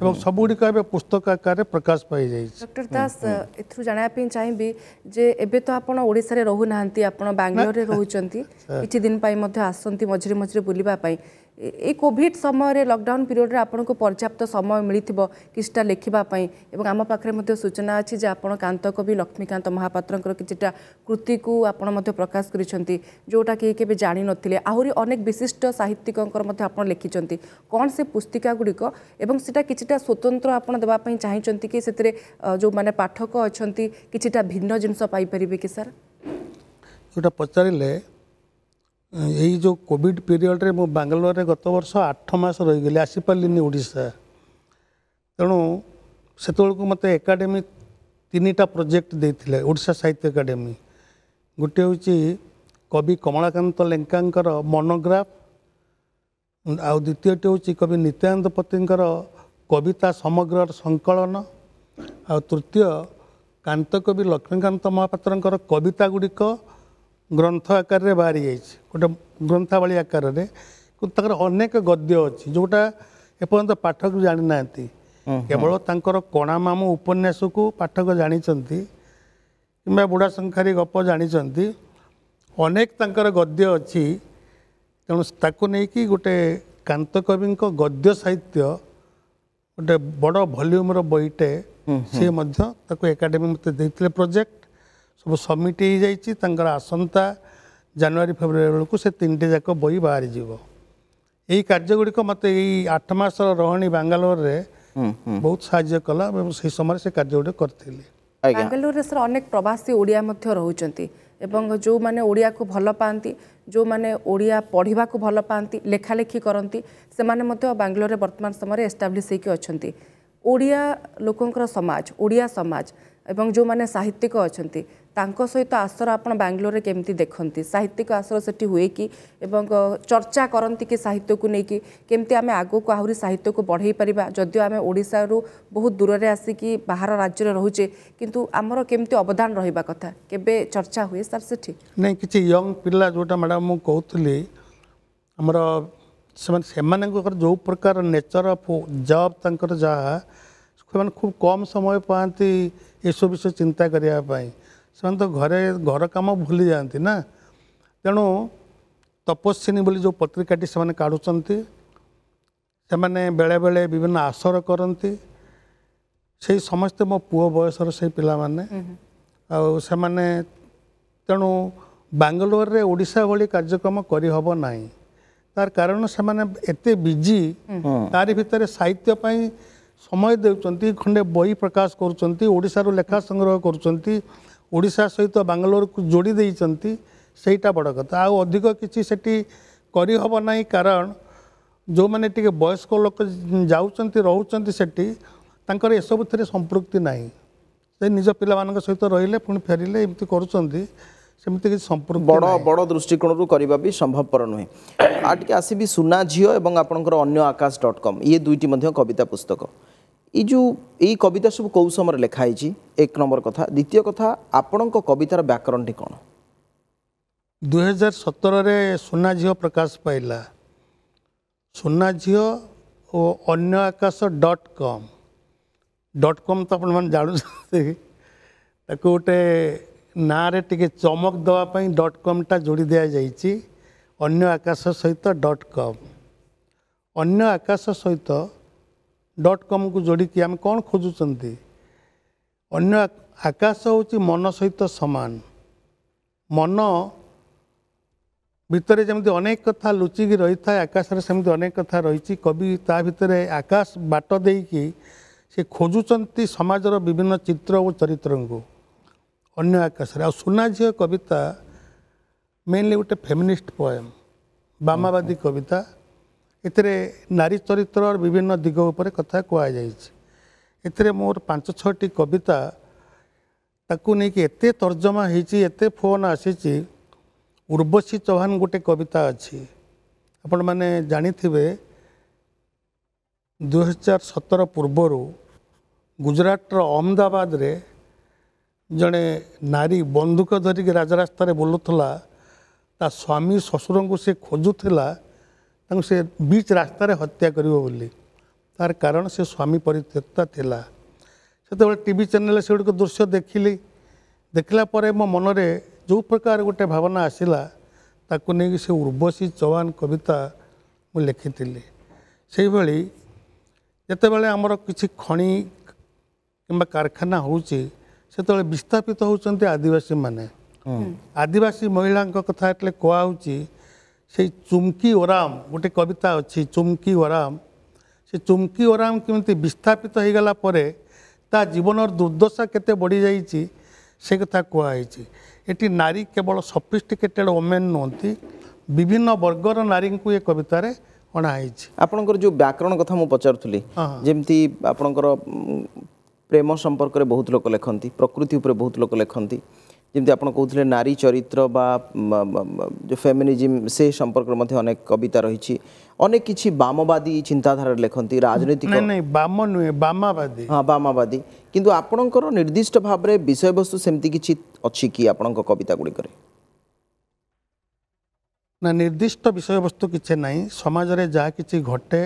ଏବଂ ସବୁଗୁଡ଼ିକ ଏବେ ପୁସ୍ତକ ଆକାରରେ ପ୍ରକାଶ ପାଇଯାଇଛି ଡକ୍ଟର ଦାସ ଏଥିରୁ ଜାଣିବା ପାଇଁ ଚାହିଁବି ଯେ ଏବେ ତ ଆପଣ ଓଡ଼ିଶାରେ ରହୁନାହାନ୍ତି ଆପଣ ବାଙ୍ଗାଲୋରରେ ରହୁଛନ୍ତି କିଛି ଦିନ ପାଇଁ ମଧ୍ୟ ଆସନ୍ତି ମଝିରେ ମଝିରେ ବୁଲିବା ପାଇଁ ଏ କୋଭିଡ଼ ସମୟରେ ଲକଡାଉନ୍ ପିରିୟଡ଼ରେ ଆପଣଙ୍କୁ ପର୍ଯ୍ୟାପ୍ତ ସମୟ ମିଳିଥିବ କିଛିଟା ଲେଖିବା ପାଇଁ ଏବଂ ଆମ ପାଖରେ ମଧ୍ୟ ସୂଚନା ଅଛି ଯେ ଆପଣ କାନ୍ତକବି ଲକ୍ଷ୍ମୀକାନ୍ତ ମହାପାତ୍ରଙ୍କର କିଛିଟା କୃତିକୁ ଆପଣ ମଧ୍ୟ ପ୍ରକାଶ କରିଛନ୍ତି ଯେଉଁଟାକି କେବେ ଜାଣିନଥିଲେ ଆହୁରି ଅନେକ ବିଶିଷ୍ଟ ସାହିତ୍ୟିକଙ୍କର ମଧ୍ୟ ଆପଣ ଲେଖିଛନ୍ତି କ'ଣ ସେ ପୁସ୍ତିକା ଗୁଡ଼ିକ ଏବଂ ସେଟା କିଛିଟା ସ୍ୱତନ୍ତ୍ର ଆପଣ ଦେବା ପାଇଁ ଚାହିଁଛନ୍ତି କି ସେଥିରେ ଯେଉଁମାନେ ପାଠକ ଅଛନ୍ତି କିଛିଟା ଭିନ୍ନ ଜିନିଷ ପାଇପାରିବେ କି ସାର୍ ଯେଉଁଟା ପଚାରିଲେ ଏଇ ଯେଉଁ କୋଭିଡ଼ ପିରିୟଡ଼ରେ ମୁଁ ବାଙ୍ଗାଲୋରରେ ଗତ ବର୍ଷ ଆଠ ମାସ ରହିଗଲି ଆସିପାରିଲିନି ଓଡ଼ିଶା ତେଣୁ ସେତେବେଳକୁ ମୋତେ ଏକାଡେମୀ ତିନିଟା ପ୍ରୋଜେକ୍ଟ ଦେଇଥିଲେ ଓଡ଼ିଶା ସାହିତ୍ୟ ଏକାଡେମୀ ଗୋଟିଏ ହେଉଛି କବି କମଳାକାନ୍ତ ଲେଙ୍କାଙ୍କର ମନୋଗ୍ରାଫ ଆଉ ଦ୍ୱିତୀୟଟି ହେଉଛି କବି ନିତ୍ୟାନନ୍ଦ ପତିଙ୍କର କବିତା ସମଗ୍ରର ସଂକଳନ ଆଉ ତୃତୀୟ କାନ୍ତକବି ଲକ୍ଷ୍ମୀକାନ୍ତ ମହାପାତ୍ରଙ୍କର କବିତା ଗୁଡ଼ିକ ଗ୍ରନ୍ଥ ଆକାରରେ ବାହାରିଯାଇଛି ଗୋଟେ ଗ୍ରନ୍ଥାବଳୀ ଆକାରରେ କିନ୍ତୁ ତାଙ୍କର ଅନେକ ଗଦ୍ୟ ଅଛି ଯେଉଁଟା ଏପର୍ଯ୍ୟନ୍ତ ପାଠକ ଜାଣିନାହାନ୍ତି କେବଳ ତାଙ୍କର କଣାମାମୁଁ ଉପନ୍ୟାସକୁ ପାଠକ ଜାଣିଛନ୍ତି କିମ୍ବା ବୁଢ଼ା ଶଙ୍ଖାରି ଗପ ଜାଣିଛନ୍ତି ଅନେକ ତାଙ୍କର ଗଦ୍ୟ ଅଛି ତେଣୁ ତାକୁ ନେଇକି ଗୋଟେ କାନ୍ତ କବିଙ୍କ ଗଦ୍ୟ ସାହିତ୍ୟ ଗୋଟେ ବଡ଼ ଭଲ୍ୟୁମ୍ର ବହିଟେ ସିଏ ମଧ୍ୟ ତାକୁ ଏକାଡେମୀ ମୋତେ ଦେଇଥିଲେ ପ୍ରୋଜେକ୍ଟ ସବୁ ସବମିଟ୍ ହେଇଯାଇଛି ତାଙ୍କର ଆସନ୍ତା ଜାନୁଆରୀ ଫେବୃଆରୀ ବେଳକୁ ସେ ତିନିଟି ଯାକ ବହି ବାହାରିଯିବ ଏହି କାର୍ଯ୍ୟ ଗୁଡ଼ିକ ମୋତେ ଏଇ ଆଠ ମାସର ରହଣି ବାଙ୍ଗାଲୋରରେ ବହୁତ ସାହାଯ୍ୟ କଲା ଏବଂ ସେହି ସମୟରେ ସେ କାର୍ଯ୍ୟ ଗୁଡ଼ିକ କରିଥିଲି ବାଙ୍ଗାଲୋରରେ ସାର୍ ଅନେକ ପ୍ରବାସୀ ଓଡ଼ିଆ ମଧ୍ୟ ରହୁଛନ୍ତି ଏବଂ ଯେଉଁମାନେ ଓଡ଼ିଆକୁ ଭଲ ପାଆନ୍ତି ଯେଉଁମାନେ ଓଡ଼ିଆ ପଢ଼ିବାକୁ ଭଲ ପାଆନ୍ତି ଲେଖାଲେଖି କରନ୍ତି ସେମାନେ ମଧ୍ୟ ବାଙ୍ଗାଲୋରରେ ବର୍ତ୍ତମାନ ସମୟରେ ଏଷ୍ଟାବ୍ଲିସ୍ ହେଇକି ଅଛନ୍ତି ଓଡ଼ିଆ ଲୋକଙ୍କର ସମାଜ ଓଡ଼ିଆ ସମାଜ ଏବଂ ଯେଉଁମାନେ ସାହିତ୍ୟିକ ଅଛନ୍ତି सहित आसर आपड़ बांग्लोर में देखते साहित्यिक आसर से हुए कि चर्चा करती कि साहित्य को लेकिन केमती आम आग को आहरी साहित्य को बढ़े पार्ब जदि आम ओडू बहुत दूर से आसिकी बाहर राज्य में रोचे कितु आमर कमी अवदान रहा कथा के चर्चा हुए सर से नहीं कि यंग पिला जो मैडम मुझे कहती आमर से जो प्रकार नेचर अफ जब तक जहाँ खूब कम समय पाती यह सब विषय चिंता करने ସେମାନେ ତ ଘରେ ଘର କାମ ଭୁଲି ଯାଆନ୍ତି ନା ତେଣୁ ତପସ୍ୱିନୀ ବୋଲି ଯେଉଁ ପତ୍ରିକାଟି ସେମାନେ କାଢ଼ୁଛନ୍ତି ସେମାନେ ବେଳେବେଳେ ବିଭିନ୍ନ ଆସର କରନ୍ତି ସେଇ ସମସ୍ତେ ମୋ ପୁଅ ବୟସର ସେଇ ପିଲାମାନେ ଆଉ ସେମାନେ ତେଣୁ ବାଙ୍ଗାଲୋରରେ ଓଡ଼ିଶା ଭଳି କାର୍ଯ୍ୟକ୍ରମ କରିହେବ ନାହିଁ ତାର କାରଣ ସେମାନେ ଏତେ ବିଜି ତାରି ଭିତରେ ସାହିତ୍ୟ ପାଇଁ ସମୟ ଦେଉଛନ୍ତି ଖଣ୍ଡେ ବହି ପ୍ରକାଶ କରୁଛନ୍ତି ଓଡ଼ିଶାରୁ ଲେଖା ସଂଗ୍ରହ କରୁଛନ୍ତି ଓଡ଼ିଶା ସହିତ ବାଙ୍ଗାଲୋରକୁ ଯୋଡ଼ି ଦେଇଛନ୍ତି ସେଇଟା ବଡ଼ କଥା ଆଉ ଅଧିକ କିଛି ସେଠି କରିହେବ ନାହିଁ କାରଣ ଯେଉଁମାନେ ଟିକେ ବୟସ୍କ ଲୋକ ଯାଉଛନ୍ତି ରହୁଛନ୍ତି ସେଠି ତାଙ୍କର ଏସବୁଥିରେ ସମ୍ପୃକ୍ତି ନାହିଁ ସେ ନିଜ ପିଲାମାନଙ୍କ ସହିତ ରହିଲେ ପୁଣି ଫେରିଲେ ଏମିତି କରୁଛନ୍ତି ସେମିତି କିଛି ସମ୍ପୃକ୍ତି ବଡ଼ ବଡ଼ ଦୃଷ୍ଟିକୋଣରୁ କରିବା ବି ସମ୍ଭବପର ନୁହେଁ ଆଉ ଟିକେ ଆସିବି ସୁନା ଝିଅ ଏବଂ ଆପଣଙ୍କର ଅନ୍ୟ ଆକାଶ ଡଟ୍ କମ୍ ଇଏ ଦୁଇଟି ମଧ୍ୟ କବିତା ପୁସ୍ତକ এই যে এই কবিতা সব কেউ সময় লেখা হয়েছি এক নম্বর কথা দ্বিতীয় কথা আপনার কবিতার ব্যাকরণটি কোণ দু হাজার সতরের সোনা ঝিও প্রকাশ পাইলা সোনা ঝিও ও অন্য আকাশ ডট কম ডট কম তো আপনার জাণুতে তাকে গোটে না টিকি চমক দেওয়া ডট কমটা କମ୍ଟା ଯୋଡ଼ି ଦିଆଯାଇଛି অন্য আকাশ সহ ডট কম অন্য আকাশ ସହିତ ଡଟ୍ କମ୍କୁ ଯୋଡ଼ିକି ଆମେ କ'ଣ ଖୋଜୁଛନ୍ତି ଅନ୍ୟ ଆକାଶ ହେଉଛି ମନ ସହିତ ସମାନ ମନ ଭିତରେ ଯେମିତି ଅନେକ କଥା ଲୁଚିକି ରହିଥାଏ ଆକାଶରେ ସେମିତି ଅନେକ କଥା ରହିଛି କବି ତା ଭିତରେ ଆକାଶ ବାଟ ଦେଇକି ସେ ଖୋଜୁଛନ୍ତି ସମାଜର ବିଭିନ୍ନ ଚିତ୍ର ଓ ଚରିତ୍ରଙ୍କୁ ଅନ୍ୟ ଆକାଶରେ ଆଉ ସୁନା ଝିଅ କବିତା ମେନ୍ଲି ଗୋଟେ ଫେମିନିଷ୍ଟ ପୋଏମ୍ ବାମାବାଦୀ କବିତା ଏଥିରେ ନାରୀ ଚରିତ୍ରର ବିଭିନ୍ନ ଦିଗ ଉପରେ କଥା କୁହାଯାଇଛି ଏଥିରେ ମୋର ପାଞ୍ଚ ଛଅଟି କବିତା ତାକୁ ନେଇକି ଏତେ ତର୍ଜମା ହେଇଛି ଏତେ ଫୋନ୍ ଆସିଛି ଉର୍ବଶୀ ଚୌହାନ ଗୋଟେ କବିତା ଅଛି ଆପଣମାନେ ଜାଣିଥିବେ ଦୁଇହଜାର ସତର ପୂର୍ବରୁ ଗୁଜରାଟର ଅହମ୍ମଦାବାଦରେ ଜଣେ ନାରୀ ବନ୍ଧୁକ ଧରିକି ରାଜରାସ୍ତାରେ ବୁଲୁଥିଲା ତା ସ୍ୱାମୀ ଶ୍ୱଶୁରଙ୍କୁ ସେ ଖୋଜୁଥିଲା ତାଙ୍କୁ ସେ ବିଚ୍ ରାସ୍ତାରେ ହତ୍ୟା କରିବ ବୋଲି ତାର କାରଣ ସେ ସ୍ୱାମୀ ପରିତ୍ୟକ୍ତା ଥିଲା ସେତେବେଳେ ଟି ଭି ଚ୍ୟାନେଲ୍ ସେଗୁଡ଼ିକ ଦୃଶ୍ୟ ଦେଖିଲି ଦେଖିଲା ପରେ ମୋ ମନରେ ଯେଉଁ ପ୍ରକାର ଗୋଟେ ଭାବନା ଆସିଲା ତାକୁ ନେଇକି ସେ ଉର୍ବଶୀ ଚୌହାନ କବିତା ମୁଁ ଲେଖିଥିଲି ସେହିଭଳି ଯେତେବେଳେ ଆମର କିଛି ଖଣି କିମ୍ବା କାରଖାନା ହେଉଛି ସେତେବେଳେ ବିସ୍ଥାପିତ ହେଉଛନ୍ତି ଆଦିବାସୀମାନେ ଆଦିବାସୀ ମହିଳାଙ୍କ କଥା ଏଥିରେ କୁହାହେଉଛି ସେଇ ଚୁମ୍କି ଓରାମ ଗୋଟେ କବିତା ଅଛି ଚୁମ୍କି ଓରାମ ସେ ଚୁମ୍କି ଓରାମ କେମିତି ବିସ୍ଥାପିତ ହୋଇଗଲା ପରେ ତା ଜୀବନର ଦୁର୍ଦ୍ଦଶା କେତେ ବଢ଼ିଯାଇଛି ସେ କଥା କୁହାଯାଇଛି ଏଠି ନାରୀ କେବଳ ସଫିଷ୍ଟିକେଟେଡ଼ ଓମେନ୍ ନୁହନ୍ତି ବିଭିନ୍ନ ବର୍ଗର ନାରୀଙ୍କୁ ଏ କବିତାରେ ଅଣା ହେଇଛି ଆପଣଙ୍କର ଯେଉଁ ବ୍ୟାକରଣ କଥା ମୁଁ ପଚାରୁଥିଲି ଯେମିତି ଆପଣଙ୍କର ପ୍ରେମ ସମ୍ପର୍କରେ ବହୁତ ଲୋକ ଲେଖନ୍ତି ପ୍ରକୃତି ଉପରେ ବହୁତ ଲୋକ ଲେଖନ୍ତି ଯେମିତି ଆପଣ କହୁଥିଲେ ନାରୀ ଚରିତ୍ର ବା ଯେଉଁ ଫେମିନିଜିମ୍ ସେ ସମ୍ପର୍କରେ ମଧ୍ୟ ଅନେକ କବିତା ରହିଛି ଅନେକ କିଛି ବାମବାଦୀ ଚିନ୍ତାଧାରାରେ ଲେଖନ୍ତି ରାଜନୈତିକ ବାମ ନୁହେଁ ବାମାବାଦୀ ହଁ ବାମାବାଦୀ କିନ୍ତୁ ଆପଣଙ୍କର ନିର୍ଦ୍ଦିଷ୍ଟ ଭାବରେ ବିଷୟବସ୍ତୁ ସେମିତି କିଛି ଅଛି କି ଆପଣଙ୍କ କବିତା ଗୁଡ଼ିକରେ ନା ନିର୍ଦ୍ଦିଷ୍ଟ ବିଷୟବସ୍ତୁ କିଛି ନାହିଁ ସମାଜରେ ଯାହା କିଛି ଘଟେ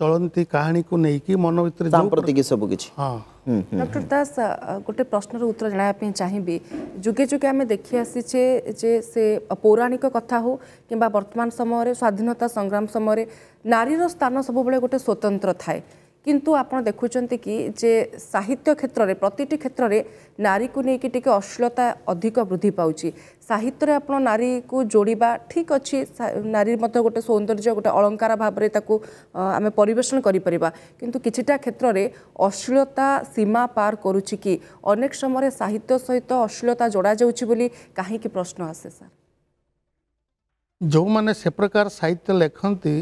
ଚଳନ୍ତି କାହାଣୀକୁ ନେଇକି ମନ ଭିତରେ ସାମ୍ପ୍ରତିକ ସବୁ କିଛି ହଁ ଡକ୍ଟର ଦାସ ଗୋଟେ ପ୍ରଶ୍ନର ଉତ୍ତର ଜଣାଇବା ପାଇଁ ଚାହିଁବି ଯୁଗେ ଯୁଗେ ଆମେ ଦେଖି ଆସିଛେ ଯେ ସେ ପୌରାଣିକ କଥା ହଉ କିମ୍ବା ବର୍ତ୍ତମାନ ସମୟରେ ସ୍ୱାଧୀନତା ସଂଗ୍ରାମ ସମୟରେ ନାରୀର ସ୍ଥାନ ସବୁବେଳେ ଗୋଟେ ସ୍ୱତନ୍ତ୍ର ଥାଏ কিন্তু আপনার দেখুম কি যে সাহিত্য ক্ষেত্রে প্রতিটি ক্ষেত্রে নারী কু নিয়ে টিকি অশ্লীলতা অধিক বৃদ্ধি পাচ্ছি সাহিত্যের আপনার নারী কু যোড়া ঠিক অছি নারীর মধ্যে গোটে সৌন্দর্য গোটে অলঙ্কার ভাবে তাকে আমি পরিবেশন করে পারা কিন্তু কিছুটা ক্ষেত্রে অশ্লীলতা সীমা পার করুছি কি অনেক সময় সাহিত্য সহ অশ্লীলতা যোড়া যাচ্ছি বলে কাহিকি প্রশ্ন আসে স্যার যে সে প্রকার সাহিত্য ଲେଖନ୍ତି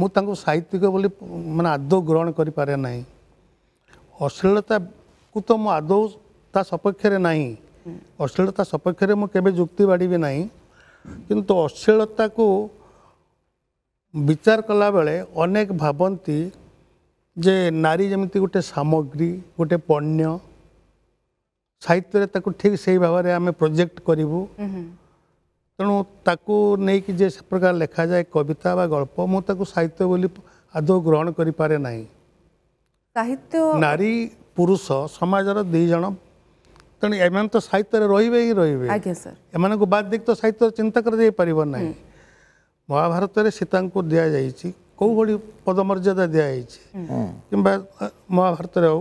ମୁଁ ତାଙ୍କୁ ସାହିତ୍ୟିକ ବୋଲି ମାନେ ଆଦୌ ଗ୍ରହଣ କରିପାରେ ନାହିଁ ଅଶ୍ଳୀଳତାକୁ ତ ମୁଁ ଆଦୌ ତା ସପକ୍ଷରେ ନାହିଁ ଅଶ୍ଳୀଳତା ସପକ୍ଷରେ ମୁଁ କେବେ ଯୁକ୍ତି ବାଡ଼ିବି ନାହିଁ କିନ୍ତୁ ଅଶ୍ଳୀଳତାକୁ ବିଚାର କଲାବେଳେ ଅନେକ ଭାବନ୍ତି ଯେ ନାରୀ ଯେମିତି ଗୋଟେ ସାମଗ୍ରୀ ଗୋଟେ ପଣ୍ୟ ସାହିତ୍ୟରେ ତାକୁ ଠିକ୍ ସେହି ଭାବରେ ଆମେ ପ୍ରୋଜେକ୍ଟ କରିବୁ ତେଣୁ ତାକୁ ନେଇକି ଯେ ସେ ପ୍ରକାର ଲେଖାଯାଏ କବିତା ବା ଗଳ୍ପ ମୁଁ ତାକୁ ସାହିତ୍ୟ ବୋଲି ଆଦୌ ଗ୍ରହଣ କରିପାରେ ନାହିଁ ସାହିତ୍ୟ ନାରୀ ପୁରୁଷ ସମାଜର ଦୁଇ ଜଣ ତେଣୁ ଏମାନେ ତ ସାହିତ୍ୟରେ ରହିବେ ହିଁ ରହିବେ ଏମାନଙ୍କୁ ବାଦ ଦେଇକି ତ ସାହିତ୍ୟ ଚିନ୍ତା କରାଯାଇପାରିବ ନାହିଁ ମହାଭାରତରେ ସୀତାଙ୍କୁ ଦିଆଯାଇଛି କେଉଁଭଳି ପଦମର୍ଯ୍ୟାଦା ଦିଆଯାଇଛି କିମ୍ବା ମହାଭାରତରେ ହଉ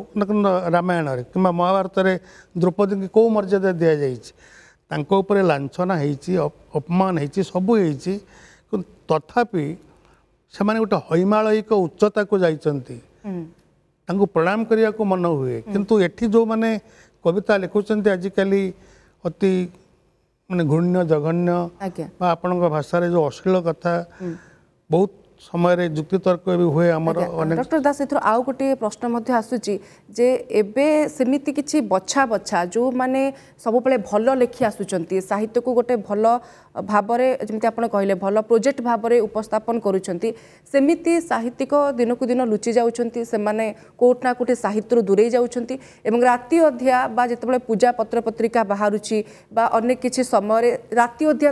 ରାମାୟଣରେ କିମ୍ବା ମହାଭାରତରେ ଦ୍ରୌପଦୀଙ୍କୁ କେଉଁ ମର୍ଯ୍ୟାଦା ଦିଆଯାଇଛି ତାଙ୍କ ଉପରେ ଲାଞ୍ଛନା ହେଇଛି ଅପମାନ ହେଇଛି ସବୁ ହେଇଛି କିନ୍ତୁ ତଥାପି ସେମାନେ ଗୋଟେ ହୈମାଳୟିକ ଉଚ୍ଚତାକୁ ଯାଇଛନ୍ତି ତାଙ୍କୁ ପ୍ରଣାମ କରିବାକୁ ମନ ହୁଏ କିନ୍ତୁ ଏଠି ଯେଉଁମାନେ କବିତା ଲେଖୁଛନ୍ତି ଆଜିକାଲି ଅତି ମାନେ ଘୃଣ୍ୟ ଜଘନ୍ୟ ବା ଆପଣଙ୍କ ଭାଷାରେ ଯେଉଁ ଅଶ୍ଳୀଳ କଥା ବହୁତ ସମୟରେ ଯୁକ୍ତିତର୍କ ବି ହୁଏ ଆମର ଡକ୍ଟର ଦାସ ଏଥିରୁ ଆଉ ଗୋଟିଏ ପ୍ରଶ୍ନ ମଧ୍ୟ ଆସୁଛି ଯେ ଏବେ ସେମିତି କିଛି ବଛା ବଛା ଯେଉଁମାନେ ସବୁବେଳେ ଭଲ ଲେଖି ଆସୁଛନ୍ତି ସାହିତ୍ୟକୁ ଗୋଟେ ଭଲ ଭାବରେ ଯେମିତି ଆପଣ କହିଲେ ଭଲ ପ୍ରୋଜେକ୍ଟ ଭାବରେ ଉପସ୍ଥାପନ କରୁଛନ୍ତି ସେମିତି ସାହିତ୍ୟିକ ଦିନକୁ ଦିନ ଲୁଚି ଯାଉଛନ୍ତି ସେମାନେ କେଉଁଠି ନା କେଉଁଠି ସାହିତ୍ୟରୁ ଦୂରେଇ ଯାଉଛନ୍ତି ଏବଂ ରାତି ଅଧ୍ୟା ବା ଯେତେବେଳେ ପୂଜା ପତ୍ର ପତ୍ରିକା ବାହାରୁଛି ବା ଅନେକ କିଛି ସମୟରେ ରାତି ଅଧ୍ୟା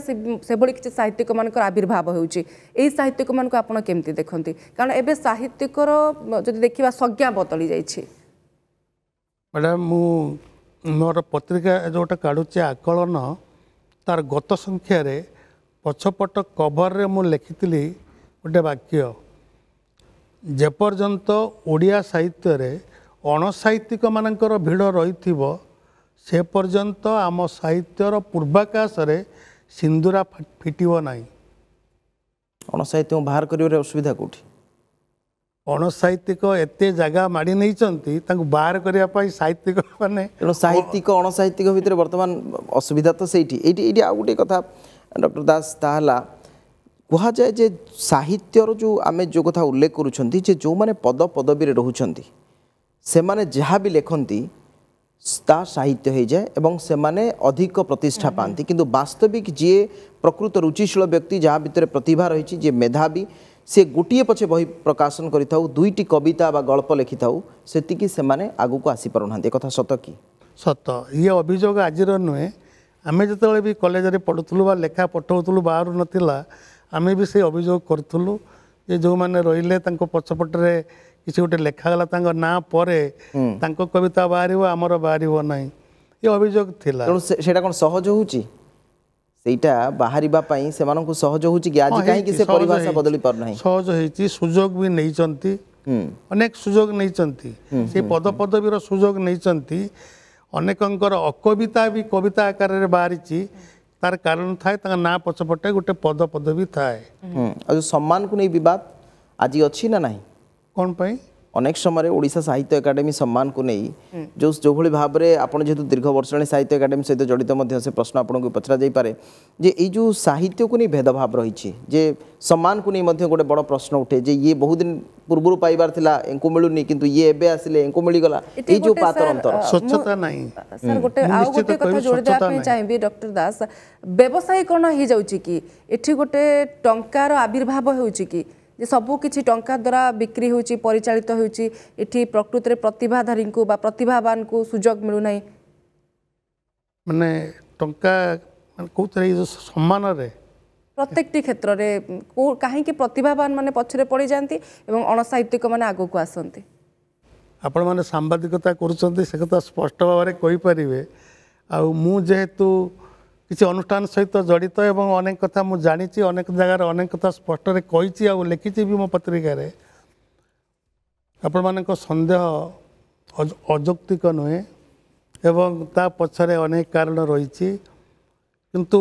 ସେଭଳି କିଛି ସାହିତ୍ୟିକମାନଙ୍କର ଆବିର୍ଭାବ ହେଉଛି ଏହି ସାହିତ୍ୟିକମାନଙ୍କୁ ଆପଣ ଆପଣ କେମିତି ଦେଖନ୍ତି କାରଣ ଏବେ ସାହିତ୍ୟିକର ଯଦି ଦେଖିବା ସଂଜ୍ଞା ବଦଳି ଯାଇଛି ମ୍ୟାଡ଼ାମ ମୁଁ ମୋର ପତ୍ରିକା ଯେଉଁଟା କାଢ଼ୁଛି ଆକଳନ ତାର ଗତ ସଂଖ୍ୟାରେ ପଛପଟ କଭରରେ ମୁଁ ଲେଖିଥିଲି ଗୋଟେ ବାକ୍ୟ ଯେପର୍ଯ୍ୟନ୍ତ ଓଡ଼ିଆ ସାହିତ୍ୟରେ ଅଣସାହିତ୍ୟିକମାନଙ୍କର ଭିଡ଼ ରହିଥିବ ସେ ପର୍ଯ୍ୟନ୍ତ ଆମ ସାହିତ୍ୟର ପୂର୍ବାକାଶରେ ସିନ୍ଦୁରା ଫିଟିବ ନାହିଁ ଅଣସାହିତ୍ୟଙ୍କୁ ବାହାର କରିବାରେ ଅସୁବିଧା କେଉଁଠି ଅଣସାହିତ୍ୟିକ ଏତେ ଜାଗା ମାଡ଼ି ନେଇଛନ୍ତି ତାଙ୍କୁ ବାହାର କରିବା ପାଇଁ ସାହିତ୍ୟିକ ମାନେ ତେଣୁ ସାହିତ୍ୟିକ ଅଣସାହିତ୍ୟିକ ଭିତରେ ବର୍ତ୍ତମାନ ଅସୁବିଧା ତ ସେଇଠି ଏଇଠି ଏଇଠି ଆଉ ଗୋଟେ କଥା ଡକ୍ଟର ଦାସ ତାହା ହେଲା କୁହାଯାଏ ଯେ ସାହିତ୍ୟର ଯେଉଁ ଆମେ ଯେଉଁ କଥା ଉଲ୍ଲେଖ କରୁଛନ୍ତି ଯେ ଯେଉଁମାନେ ପଦ ପଦବୀରେ ରହୁଛନ୍ତି ସେମାନେ ଯାହା ବି ଲେଖନ୍ତି ତା ସାହିତ୍ୟ ହୋଇଯାଏ ଏବଂ ସେମାନେ ଅଧିକ ପ୍ରତିଷ୍ଠା ପାଆନ୍ତି କିନ୍ତୁ ବାସ୍ତବିକ ଯିଏ ପ୍ରକୃତ ରୁଚିଶୀଳ ବ୍ୟକ୍ତି ଯାହା ଭିତରେ ପ୍ରତିଭା ରହିଛି ଯିଏ ମେଧାବୀ ସେ ଗୋଟିଏ ପଛେ ବହି ପ୍ରକାଶନ କରିଥାଉ ଦୁଇଟି କବିତା ବା ଗଳ୍ପ ଲେଖିଥାଉ ସେତିକି ସେମାନେ ଆଗକୁ ଆସିପାରୁନାହାନ୍ତି କଥା ସତ କି ସତ ଇଏ ଅଭିଯୋଗ ଆଜିର ନୁହେଁ ଆମେ ଯେତେବେଳେ ବି କଲେଜରେ ପଢ଼ୁଥିଲୁ ବା ଲେଖା ପଠାଉଥିଲୁ ବାହାରୁ ନଥିଲା ଆମେ ବି ସେଇ ଅଭିଯୋଗ କରୁଥିଲୁ ଯେ ଯେଉଁମାନେ ରହିଲେ ତାଙ୍କ ପଛପଟରେ କିଛି ଗୋଟେ ଲେଖାଗଲା ତାଙ୍କ ନାଁ ପରେ ତାଙ୍କ କବିତା ବାହାରିବ ଆମର ବାହାରିବ ନାହିଁ ଏ ଅଭିଯୋଗ ଥିଲା ତେଣୁ ସେଇଟା କ'ଣ ସହଜ ହେଉଛି ସେଇଟା ବାହାରିବା ପାଇଁ ସେମାନଙ୍କୁ ସହଜ ହେଉଛି କି ଆଜି କାହିଁକି ସେ ପରିଭାଷା ବଦଳି ପାରୁନାହିଁ ସହଜ ହେଇଛି ସୁଯୋଗ ବି ନେଇଛନ୍ତି ଅନେକ ସୁଯୋଗ ନେଇଛନ୍ତି ସେ ପଦ ପଦବୀର ସୁଯୋଗ ନେଇଛନ୍ତି ଅନେକଙ୍କର ଅକବିତା ବି କବିତା ଆକାରରେ ବାହାରିଛି ତାର କାରଣ ଥାଏ ତାଙ୍କ ନାଁ ପଛପଟେ ଗୋଟେ ପଦ ପଦବୀ ଥାଏ ଆଉ ସମ୍ମାନକୁ ନେଇ ବିବାଦ ଆଜି ଅଛି ନା ନାହିଁ কোন পাই অনেক সময় ওড়িশা সাহিত্য একাডেমি সম্মানকু নেই যে যেভাবে ভাবে আপনার যেহেতু দীর্ঘ বর্ষ জনে সাহিত্য একাডেমি সহ জড়িত সে প্রশ্ন আপনার পচরা যাইপরে যে এই যে সাহিত্যকু নিয়ে ভেদভাব রয়েছে যে সম্মানকু নিয়ে গোটে বড় প্রশ্ন উঠে যে ইয়ে বহুদিন পূর্বর পাইবার লা এঙ্কু মিলুনি কিন্তু ইয়ে এবে আসলে এঙ্কু মিলিগলা এই যে পাতরন্তর স্বচ্ছতা নাই স্যার গোটে আউ গোটে কথা জোড়ি দেওয়া পাই চাইবি ডক্টর দাস ব্যবসায়ীকরণ হয়ে যাচ্ছে কি এটি গোটে টঙ্কার আবির্ভাব হচ্ছে কি ଯେ ସବୁ କିଛି ଟଙ୍କା ଦ୍ୱାରା ବିକ୍ରି ହେଉଛି ପରିଚାଳିତ ହେଉଛି ଏଠି ପ୍ରକୃତରେ ପ୍ରତିଭାଧାରୀଙ୍କୁ ବା ପ୍ରତିଭାବାନଙ୍କୁ ସୁଯୋଗ ମିଳୁନାହିଁ ମାନେ ଟଙ୍କା ମାନେ କେଉଁଥିରେ ସମ୍ମାନରେ ପ୍ରତ୍ୟେକଟି କ୍ଷେତ୍ରରେ କାହିଁକି ପ୍ରତିଭାବାନ ମାନେ ପଛରେ ପଡ଼ିଯାଆନ୍ତି ଏବଂ ଅଣସାହିତ୍ୟିକ ମାନେ ଆଗକୁ ଆସନ୍ତି ଆପଣମାନେ ସାମ୍ବାଦିକତା କରୁଛନ୍ତି ସେ କଥା ସ୍ପଷ୍ଟ ଭାବରେ କହିପାରିବେ ଆଉ ମୁଁ ଯେହେତୁ କିଛି ଅନୁଷ୍ଠାନ ସହିତ ଜଡ଼ିତ ଏବଂ ଅନେକ କଥା ମୁଁ ଜାଣିଛି ଅନେକ ଜାଗାରେ ଅନେକ କଥା ସ୍ପଷ୍ଟରେ କହିଛି ଆଉ ଲେଖିଛି ବି ମୋ ପତ୍ରିକାରେ ଆପଣମାନଙ୍କ ସନ୍ଦେହ ଅଯୌକ୍ତିକ ନୁହେଁ ଏବଂ ତା ପଛରେ ଅନେକ କାରଣ ରହିଛି କିନ୍ତୁ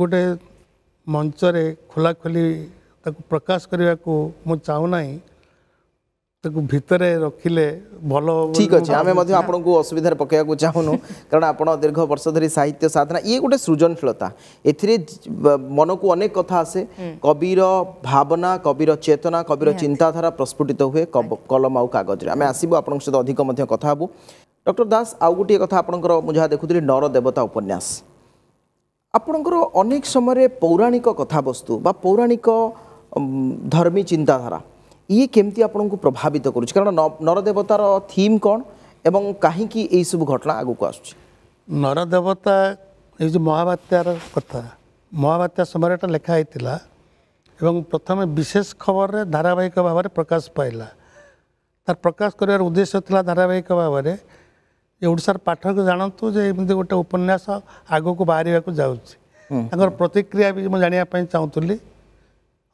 ଗୋଟେ ମଞ୍ଚରେ ଖୋଲାଖୋଲି ତାକୁ ପ୍ରକାଶ କରିବାକୁ ମୁଁ ଚାହୁଁନାହିଁ ତାକୁ ଭିତରେ ରଖିଲେ ଭଲ ଠିକ୍ ଅଛି ଆମେ ମଧ୍ୟ ଆପଣଙ୍କୁ ଅସୁବିଧାରେ ପକାଇବାକୁ ଚାହୁଁନୁ କାରଣ ଆପଣ ଦୀର୍ଘ ବର୍ଷ ଧରି ସାହିତ୍ୟ ସାଧନା ଇଏ ଗୋଟେ ସୃଜନଶୀଳତା ଏଥିରେ ମନକୁ ଅନେକ କଥା ଆସେ କବିର ଭାବନା କବିର ଚେତନା କବିର ଚିନ୍ତାଧାରା ପ୍ରସ୍ଫୁଟିତ ହୁଏ କଲମ ଆଉ କାଗଜରେ ଆମେ ଆସିବୁ ଆପଣଙ୍କ ସହିତ ଅଧିକ ମଧ୍ୟ କଥା ହେବୁ ଡକ୍ଟର ଦାସ ଆଉ ଗୋଟିଏ କଥା ଆପଣଙ୍କର ମୁଁ ଯାହା ଦେଖୁଥିଲି ନର ଦେବତା ଉପନ୍ୟାସ ଆପଣଙ୍କର ଅନେକ ସମୟରେ ପୌରାଣିକ କଥାବସ୍ତୁ ବା ପୌରାଣିକ ଧର୍ମୀ ଚିନ୍ତାଧାରା ଇଏ କେମିତି ଆପଣଙ୍କୁ ପ୍ରଭାବିତ କରୁଛି କାରଣ ନରଦେବତାର ଥିମ୍ କ'ଣ ଏବଂ କାହିଁକି ଏଇସବୁ ଘଟଣା ଆଗକୁ ଆସୁଛି ନରଦେବତା ଏ ଯେଉଁ ମହାବାତ୍ୟାର କଥା ମହାବାତ୍ୟା ସମୟରେ ଏଇଟା ଲେଖା ହେଇଥିଲା ଏବଂ ପ୍ରଥମେ ବିଶେଷ ଖବରରେ ଧାରାବାହିକ ଭାବରେ ପ୍ରକାଶ ପାଇଲା ତାର ପ୍ରକାଶ କରିବାର ଉଦ୍ଦେଶ୍ୟ ଥିଲା ଧାରାବାହିକ ଭାବରେ ଯେ ଓଡ଼ିଶାର ପାଠକ ଜାଣନ୍ତୁ ଯେ ଏମିତି ଗୋଟେ ଉପନ୍ୟାସ ଆଗକୁ ବାହାରିବାକୁ ଯାଉଛି ତାଙ୍କର ପ୍ରତିକ୍ରିୟା ବି ମୁଁ ଜାଣିବା ପାଇଁ ଚାହୁଁଥିଲି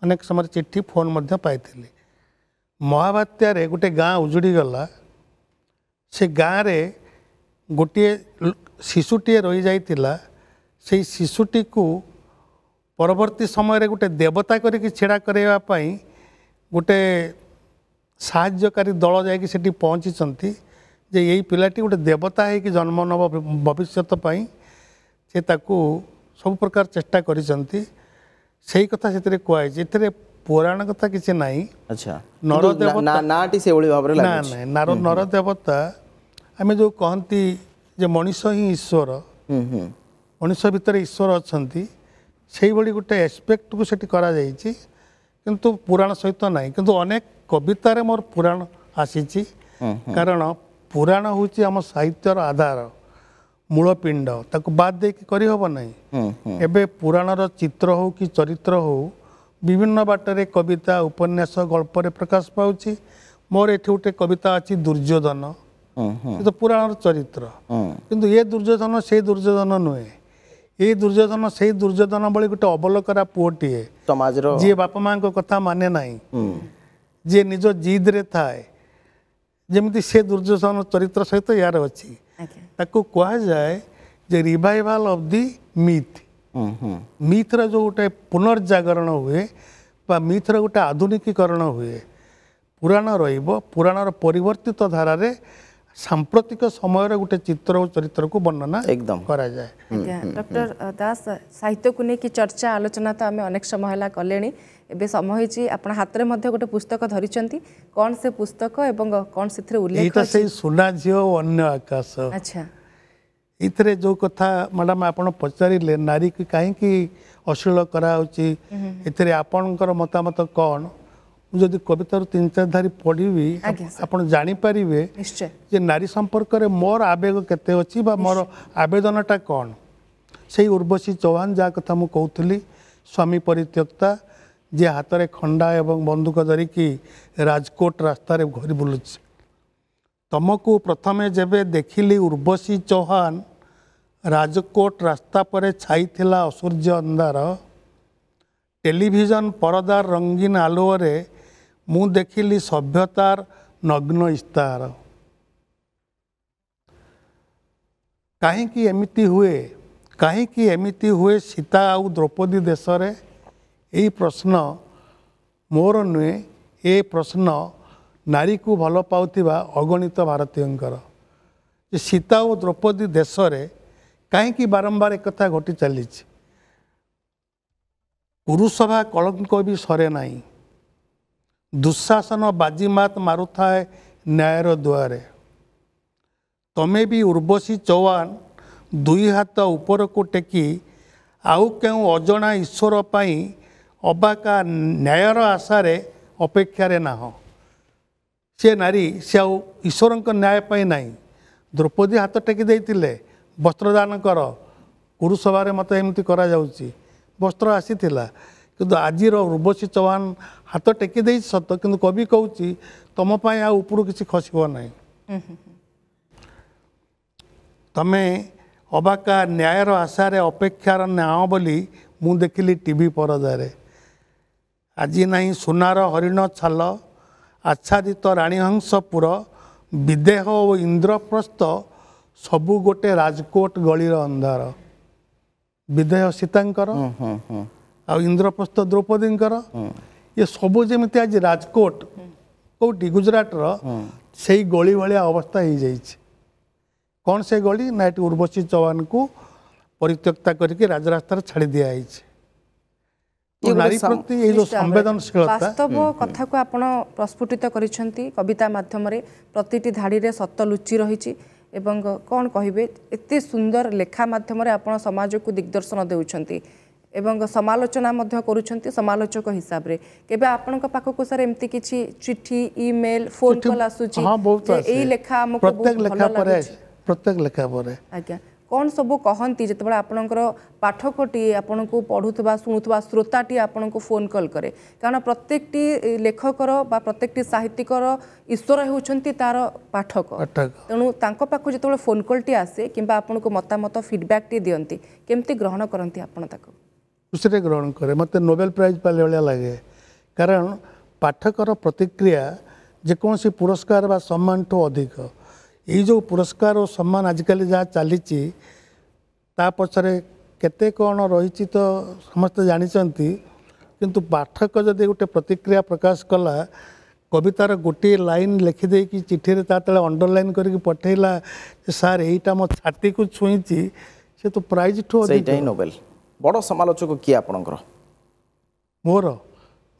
ଅନେକ ସମୟରେ ଚିଠି ଫୋନ୍ ମଧ୍ୟ ପାଇଥିଲି ମହାବାତ୍ୟାରେ ଗୋଟେ ଗାଁ ଉଜୁଡ଼ିଗଲା ସେ ଗାଁରେ ଗୋଟିଏ ଶିଶୁଟିଏ ରହିଯାଇଥିଲା ସେଇ ଶିଶୁଟିକୁ ପରବର୍ତ୍ତୀ ସମୟରେ ଗୋଟେ ଦେବତା କରିକି ଛିଡ଼ା କରାଇବା ପାଇଁ ଗୋଟେ ସାହାଯ୍ୟକାରୀ ଦଳ ଯାଇକି ସେଠି ପହଞ୍ଚିଛନ୍ତି ଯେ ଏଇ ପିଲାଟି ଗୋଟେ ଦେବତା ହେଇକି ଜନ୍ମ ନେବ ଭବିଷ୍ୟତ ପାଇଁ ସେ ତାକୁ ସବୁ ପ୍ରକାର ଚେଷ୍ଟା କରିଛନ୍ତି ସେଇ କଥା ସେଥିରେ କୁହାଯାଇଛି ଏଥିରେ ପୌରାଣିକତା କିଛି ନାହିଁ ନର ନର ଦେବତା ଆମେ ଯେଉଁ କହନ୍ତି ଯେ ମଣିଷ ହିଁ ଈଶ୍ୱର ମଣିଷ ଭିତରେ ଈଶ୍ୱର ଅଛନ୍ତି ସେଇଭଳି ଗୋଟେ ଏସ୍ପେକ୍ଟକୁ ସେଠି କରାଯାଇଛି କିନ୍ତୁ ପୁରାଣ ସହିତ ନାହିଁ କିନ୍ତୁ ଅନେକ କବିତାରେ ମୋର ପୁରାଣ ଆସିଛି କାରଣ ପୁରାଣ ହେଉଛି ଆମ ସାହିତ୍ୟର ଆଧାର ମୂଳପିଣ୍ଡ ତାକୁ ବାଦ୍ ଦେଇକି କରିହେବ ନାହିଁ ଏବେ ପୁରାଣର ଚିତ୍ର ହେଉ କି ଚରିତ୍ର ହେଉ বিভিন্ন ବାଟରେ କବିତା ଉପନ୍ୟାସ ଗଳ୍ପରେ ପ୍ରକାଶ ପାଉଛି ମୋର ଏଠି ଗୋଟେ କବିତା ଅଛି ଦୁର୍ଯ୍ୟୋଧନ ସେ ତ ପୁରାଣର ଚରିତ୍ର କିନ୍ତୁ ଏ ଦୁର୍ଯ୍ୟୋଧନ ସେଇ ଦୁର୍ଯ୍ୟୋଧନ ନୁହେଁ ଏ ଦୁର୍ଯ୍ୟୋଧନ ସେଇ ଦୁର୍ଯ୍ୟୋଧନ ଭଳି ଗୋଟେ ଅବଲକରା ପୁଅଟିଏ ସମାଜର ଯିଏ ବାପା ମାଆଙ୍କ କଥା ମାନେ ନାହିଁ ଯିଏ ନିଜ ଜିଦ୍ରେ ଥାଏ ଯେମିତି ସେ ଦୁର୍ଯ୍ୟୋଧନ ଚରିତ୍ର ସହିତ ୟାର ଅଛି ତାକୁ କୁହାଯାଏ ଯେ ରିଭାଇଭାଲ ଅଫ୍ ଦି ମିଥ୍ ମିଥ୍ର ଯେଉଁ ଗୋଟେ ପୁନର୍ଜାଗରଣ ହୁଏ ବା ମିଥ୍ର ଗୋଟେ ଆଧୁନିକୀକରଣ ହୁଏ ପୁରାଣ ରହିବ ପୁରାଣର ପରିବର୍ତ୍ତିତ ଧାରାରେ ସାମ୍ପ୍ରତିକ ସମୟର ଗୋଟେ ଚିତ୍ର ଓ ଚରିତ୍ରକୁ ବର୍ଣ୍ଣନା ଏକଦମ କରାଯାଏ ଡକ୍ଟର ଦାସ ସାହିତ୍ୟକୁ ନେଇକି ଚର୍ଚ୍ଚା ଆଲୋଚନା ତ ଆମେ ଅନେକ ସମୟ ହେଲା କଲେଣି ଏବେ ସମୟ ହେଇଛି ଆପଣ ହାତରେ ମଧ୍ୟ ଗୋଟେ ପୁସ୍ତକ ଧରିଛନ୍ତି କ'ଣ ସେ ପୁସ୍ତକ ଏବଂ କ'ଣ ସେଥିରେ ଉଲ୍ଲେଖ ସେଇ ଏଥିରେ ଯେଉଁ କଥା ମ୍ୟାଡ଼ାମ୍ ଆପଣ ପଚାରିଲେ ନାରୀକୁ କାହିଁକି ଅଶ୍ଳୀଳ କରାହେଉଛି ଏଥିରେ ଆପଣଙ୍କର ମତାମତ କ'ଣ ମୁଁ ଯଦି କବିତାରୁ ତିନି ଚାରି ଚାରିଧାରି ପଢ଼ିବି ଆପଣ ଜାଣିପାରିବେ ଯେ ନାରୀ ସମ୍ପର୍କରେ ମୋର ଆବେଗ କେତେ ଅଛି ବା ମୋର ଆବେଦନଟା କ'ଣ ସେଇ ଉର୍ବଶୀ ଚୌହାନ ଯାହା କଥା ମୁଁ କହୁଥିଲି ସ୍ୱାମୀ ପରିତ୍ୟକ୍ତା ଯିଏ ହାତରେ ଖଣ୍ଡା ଏବଂ ବନ୍ଧୁକ ଧରିକି ରାଜକୋଟ ରାସ୍ତାରେ ଘରି ବୁଲୁଛି तुमको प्रथम जब देखिली उर्वशी चौहान राजकोट रास्ता पर छाई असूर्य अंधार टेलीजन परदार रंगीन आलुअरे मु देखिली सभ्यतार नग्न इस्तार कहीं हुए कहीं हुए सीता आउ द्रौपदी देश प्रश्न मोर नुहे ए प्रश्न ନାରୀକୁ ଭଲ ପାଉଥିବା ଅଗଣିତ ଭାରତୀୟଙ୍କର ଯେ ସୀତା ଓ ଦ୍ରୌପଦୀ ଦେଶରେ କାହିଁକି ବାରମ୍ବାର ଏକଥା ଘଟି ଚାଲିଛି ପୁରୁଷ ବା କଳଙ୍କ ବି ସରେ ନାହିଁ ଦୁଃଶାସନ ବାଜିମାତ ମାରୁଥାଏ ନ୍ୟାୟର ଦୁଆରେ ତମେ ବି ଉର୍ବଶୀ ଚୌହାନ ଦୁଇ ହାତ ଉପରକୁ ଟେକି ଆଉ କେଉଁ ଅଜଣା ଈଶ୍ୱର ପାଇଁ ଅବାକା ନ୍ୟାୟର ଆଶାରେ ଅପେକ୍ଷାରେ ନାହଁ ସେ ନାରୀ ସେ ଆଉ ଈଶ୍ୱରଙ୍କ ନ୍ୟାୟ ପାଇଁ ନାହିଁ ଦ୍ରୌପଦୀ ହାତ ଟେକି ଦେଇଥିଲେ ବସ୍ତ୍ରଦାନ କର ଗୁରୁସଭାରେ ମୋତେ ଏମିତି କରାଯାଉଛି ବସ୍ତ୍ର ଆସିଥିଲା କିନ୍ତୁ ଆଜିର ରୁବଶୀ ଚୌହାନ ହାତ ଟେକି ଦେଇଛି ସତ କିନ୍ତୁ କବି କହୁଛି ତୁମ ପାଇଁ ଆଉ ଉପରୁ କିଛି ଖସିବ ନାହିଁ ତମେ ଅବାକା ନ୍ୟାୟର ଆଶାରେ ଅପେକ୍ଷାର ନ୍ୟାୟ ବୋଲି ମୁଁ ଦେଖିଲି ଟିଭି ପରଦାରେ ଆଜି ନାହିଁ ସୁନାର ହରିଣ ଛାଲ ଆଚ୍ଛାଦିତ ରାଣୀହଂସପୁର ବିଦେହ ଓ ଇନ୍ଦ୍ରପ୍ରସ୍ଥ ସବୁ ଗୋଟେ ରାଜକୋଟ ଗଳିର ଅନ୍ଧାର ବିଦେହ ସୀତାଙ୍କର ଆଉ ଇନ୍ଦ୍ରପ୍ରସ୍ଥ ଦ୍ରୌପଦୀଙ୍କର ଏ ସବୁ ଯେମିତି ଆଜି ରାଜକୋଟ କେଉଁଠି ଗୁଜୁରାଟର ସେଇ ଗଳି ଭଳିଆ ଅବସ୍ଥା ହେଇଯାଇଛି କ'ଣ ସେ ଗଳି ନା ଏଠି ଉର୍ବଶୀ ଚୌହାନଙ୍କୁ ପରିତ୍ୟକ୍ତା କରିକି ରାଜରାସ୍ତାରେ ଛାଡ଼ି ଦିଆହେଇଛି ବାସ୍ତବ କଥାକୁ ଆପଣ ପ୍ରସ୍ଫୁଟିତ କରିଛନ୍ତି କବିତା ମାଧ୍ୟମରେ ପ୍ରତିଟି ଧାଡ଼ିରେ ସତ ଲୁଚି ରହିଛି ଏବଂ କ'ଣ କହିବେ ଏତେ ସୁନ୍ଦର ଲେଖା ମାଧ୍ୟମରେ ଆପଣ ସମାଜକୁ ଦିଗ୍ଦର୍ଶନ ଦେଉଛନ୍ତି ଏବଂ ସମାଲୋଚନା ମଧ୍ୟ କରୁଛନ୍ତି ସମାଲୋଚକ ହିସାବରେ କେବେ ଆପଣଙ୍କ ପାଖକୁ ସାର୍ ଏମିତି କିଛି ଚିଠି ଇମେଲ ଫୋନ ଆସୁଛି ଏଇ ଲେଖା ଆମକୁ ପ୍ରତ୍ୟେକ ଲେଖା ପରେ ଆଜ୍ଞା କ'ଣ ସବୁ କହନ୍ତି ଯେତେବେଳେ ଆପଣଙ୍କର ପାଠକଟିଏ ଆପଣଙ୍କୁ ପଢ଼ୁଥିବା ଶୁଣୁଥିବା ଶ୍ରୋତାଟିଏ ଆପଣଙ୍କୁ ଫୋନ୍ କଲ୍ କରେ କାରଣ ପ୍ରତ୍ୟେକଟି ଲେଖକର ବା ପ୍ରତ୍ୟେକଟି ସାହିତ୍ୟିକର ଈଶ୍ୱର ହେଉଛନ୍ତି ତା'ର ପାଠକ ତେଣୁ ତାଙ୍କ ପାଖକୁ ଯେତେବେଳେ ଫୋନ୍ କଲ୍ଟିଏ ଆସେ କିମ୍ବା ଆପଣଙ୍କୁ ମତାମତ ଫିଡ଼ବ୍ୟାକ୍ଟିଏ ଦିଅନ୍ତି କେମିତି ଗ୍ରହଣ କରନ୍ତି ଆପଣ ତାକୁ ଖୁସିରେ ଗ୍ରହଣ କରେ ମୋତେ ନୋବେଲ୍ ପ୍ରାଇଜ୍ ପାଇଲା ଭଳିଆ ଲାଗେ କାରଣ ପାଠକର ପ୍ରତିକ୍ରିୟା ଯେକୌଣସି ପୁରସ୍କାର ବା ସମ୍ମାନଠୁ ଅଧିକ ଏଇ ଯେଉଁ ପୁରସ୍କାର ଓ ସମ୍ମାନ ଆଜିକାଲି ଯାହା ଚାଲିଛି ତା ପଛରେ କେତେ କ'ଣ ରହିଛି ତ ସମସ୍ତେ ଜାଣିଛନ୍ତି କିନ୍ତୁ ପାଠକ ଯଦି ଗୋଟେ ପ୍ରତିକ୍ରିୟା ପ୍ରକାଶ କଲା କବିତାର ଗୋଟିଏ ଲାଇନ୍ ଲେଖିଦେଇକି ଚିଠିରେ ତା ତଳେ ଅଣ୍ଡରଲାଇନ୍ କରିକି ପଠାଇଲା ଯେ ସାର୍ ଏଇଟା ମୋ ଛାତିକୁ ଛୁଇଁଛି ସେ ତ ପ୍ରାଇଜ୍ଠୁ ଅଛି ନୋବେଲ ବଡ଼ ସମାଲୋଚକ କିଏ ଆପଣଙ୍କର ମୋର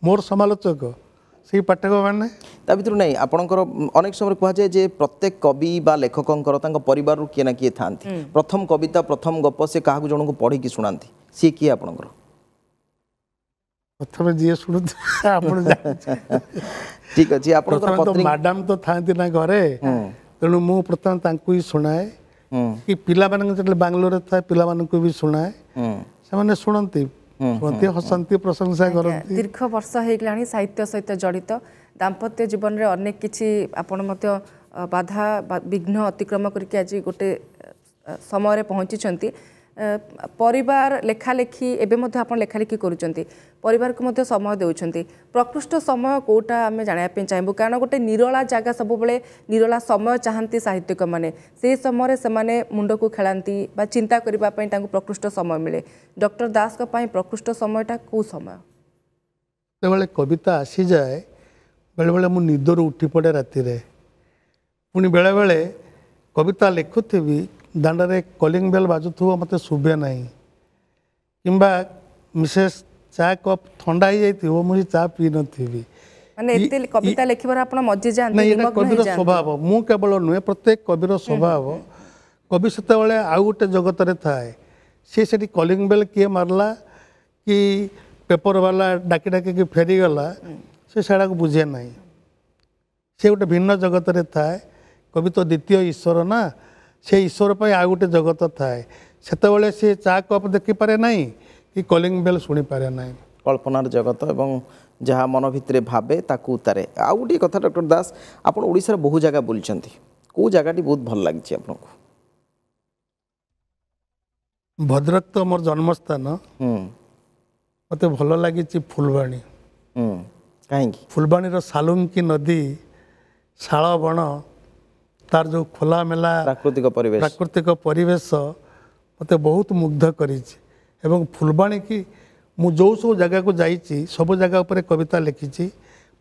ମୋର ସମାଲୋଚକ সেই পাঠক মানে তা ভিতরে নাই আপনার অনেক সময় কুহযায় যে প্রত্যেক কবি বা লেখকঙ্কর তাঁর পরিবার কি না কি থাকে প্রথম কবিতা প্রথম গপ সে কাহু জনক পড়িকি শুনা সি কি আপনার প্রথমে যিয়ে শুণু আপনার ঠিক আছে আপনার ম্যাডাম তো থাকে না ঘরে তেমন মু প্রথমে তাঁকু হি শুণায়ে কি পিলা যেটা বাঙ্গালোরে থাকে পিলা বি শুণায়ে সে শুণতি କୁହନ୍ତି ହସନ୍ତି ପ୍ରଶଂସା କରନ୍ତି ଦୀର୍ଘ ବର୍ଷ ହେଇଗଲାଣି ସାହିତ୍ୟ ସହିତ ଜଡ଼ିତ ଦାମ୍ପତ୍ୟ ଜୀବନରେ ଅନେକ କିଛି ଆପଣ ମଧ୍ୟ ବାଧା ବିଘ୍ନ ଅତିକ୍ରମ କରିକି ଆଜି ଗୋଟେ ସମୟରେ ପହଞ୍ଚିଛନ୍ତି ପରିବାର ଲେଖାଲେଖି ଏବେ ମଧ୍ୟ ଆପଣ ଲେଖାଲେଖି କରୁଛନ୍ତି ପରିବାରକୁ ମଧ୍ୟ ସମୟ ଦେଉଛନ୍ତି ପ୍ରକୃଷ୍ଟ ସମୟ କେଉଁଟା ଆମେ ଜାଣିବା ପାଇଁ ଚାହିଁବୁ କାରଣ ଗୋଟେ ନିରଳା ଜାଗା ସବୁବେଳେ ନିରଳା ସମୟ ଚାହାନ୍ତି ସାହିତ୍ୟିକମାନେ ସେହି ସମୟରେ ସେମାନେ ମୁଣ୍ଡକୁ ଖେଳାନ୍ତି ବା ଚିନ୍ତା କରିବା ପାଇଁ ତାଙ୍କୁ ପ୍ରକୃଷ୍ଟ ସମୟ ମିଳେ ଡକ୍ଟର ଦାସଙ୍କ ପାଇଁ ପ୍ରକୃଷ୍ଟ ସମୟଟା କେଉଁ ସମୟ ଯେତେବେଳେ କବିତା ଆସିଯାଏ ବେଳେବେଳେ ମୁଁ ନିଦରୁ ଉଠି ପଡ଼େ ରାତିରେ ପୁଣି ବେଳେବେଳେ କବିତା ଲେଖୁଥିବି ଦାଣ୍ଡରେ କଲିଂ ବେଲ୍ ବାଜୁଥିବ ମୋତେ ଶୁଭେ ନାହିଁ କିମ୍ବା ମିସେସ୍ ଚା କପ୍ ଥଣ୍ଡା ହେଇଯାଇଥିବ ମୁଁ ସେ ଚା ପିଇନଥିବି କବିତା ଲେଖିବାର ଆପଣ ମଜି ଯାଆନ୍ତି ଏଇଟା କବିର ସ୍ୱଭାବ ମୁଁ କେବଳ ନୁହେଁ ପ୍ରତ୍ୟେକ କବିର ସ୍ୱଭାବ କବି ସେତେବେଳେ ଆଉ ଗୋଟେ ଜଗତରେ ଥାଏ ସେ ସେଠି କଲିଂ ବେଲ୍ କିଏ ମାରିଲା କି ପେପରବାଲା ଡାକି ଡାକିକି ଫେରିଗଲା ସେ ସେଟାକୁ ବୁଝେ ନାହିଁ ସେ ଗୋଟେ ଭିନ୍ନ ଜଗତରେ ଥାଏ କବି ତ ଦ୍ୱିତୀୟ ଈଶ୍ୱର ନା ସେ ଈଶ୍ୱର ପାଇଁ ଆଉ ଗୋଟେ ଜଗତ ଥାଏ ସେତେବେଳେ ସେ ଚା କପ୍ ଦେଖିପାରେ ନାହିଁ କି କଲିଂ ବେଲ୍ ଶୁଣିପାରେ ନାହିଁ କଳ୍ପନାର ଜଗତ ଏବଂ ଯାହା ମନ ଭିତରେ ଭାବେ ତାକୁ ଉତାରେ ଆଉ ଗୋଟିଏ କଥା ଡକ୍ଟର ଦାସ ଆପଣ ଓଡ଼ିଶାର ବହୁ ଜାଗା ବୁଲିଛନ୍ତି କେଉଁ ଜାଗାଟି ବହୁତ ଭଲ ଲାଗିଛି ଆପଣଙ୍କୁ ଭଦ୍ରକ ତ ମୋର ଜନ୍ମସ୍ଥାନ ମୋତେ ଭଲ ଲାଗିଛି ଫୁଲବାଣୀ କାହିଁକି ଫୁଲବାଣୀର ସାଲୁଙ୍କି ନଦୀ ଶାଳ ବଣ তার ଯେଉଁ ଖୋଲାମେଲା ପ୍ରାକୃତିକ ପରିବେଶ ପ୍ରାକୃତିକ ପରିବେଶ ମୋତେ ବହୁତ ମୁଗ୍ଧ କରିଛି ଏବଂ ଫୁଲବାଣୀକି ମୁଁ ଯେଉଁ ସବୁ ଜାଗାକୁ ଯାଇଛି ସବୁ ଜାଗା ଉପରେ କବିତା ଲେଖିଛି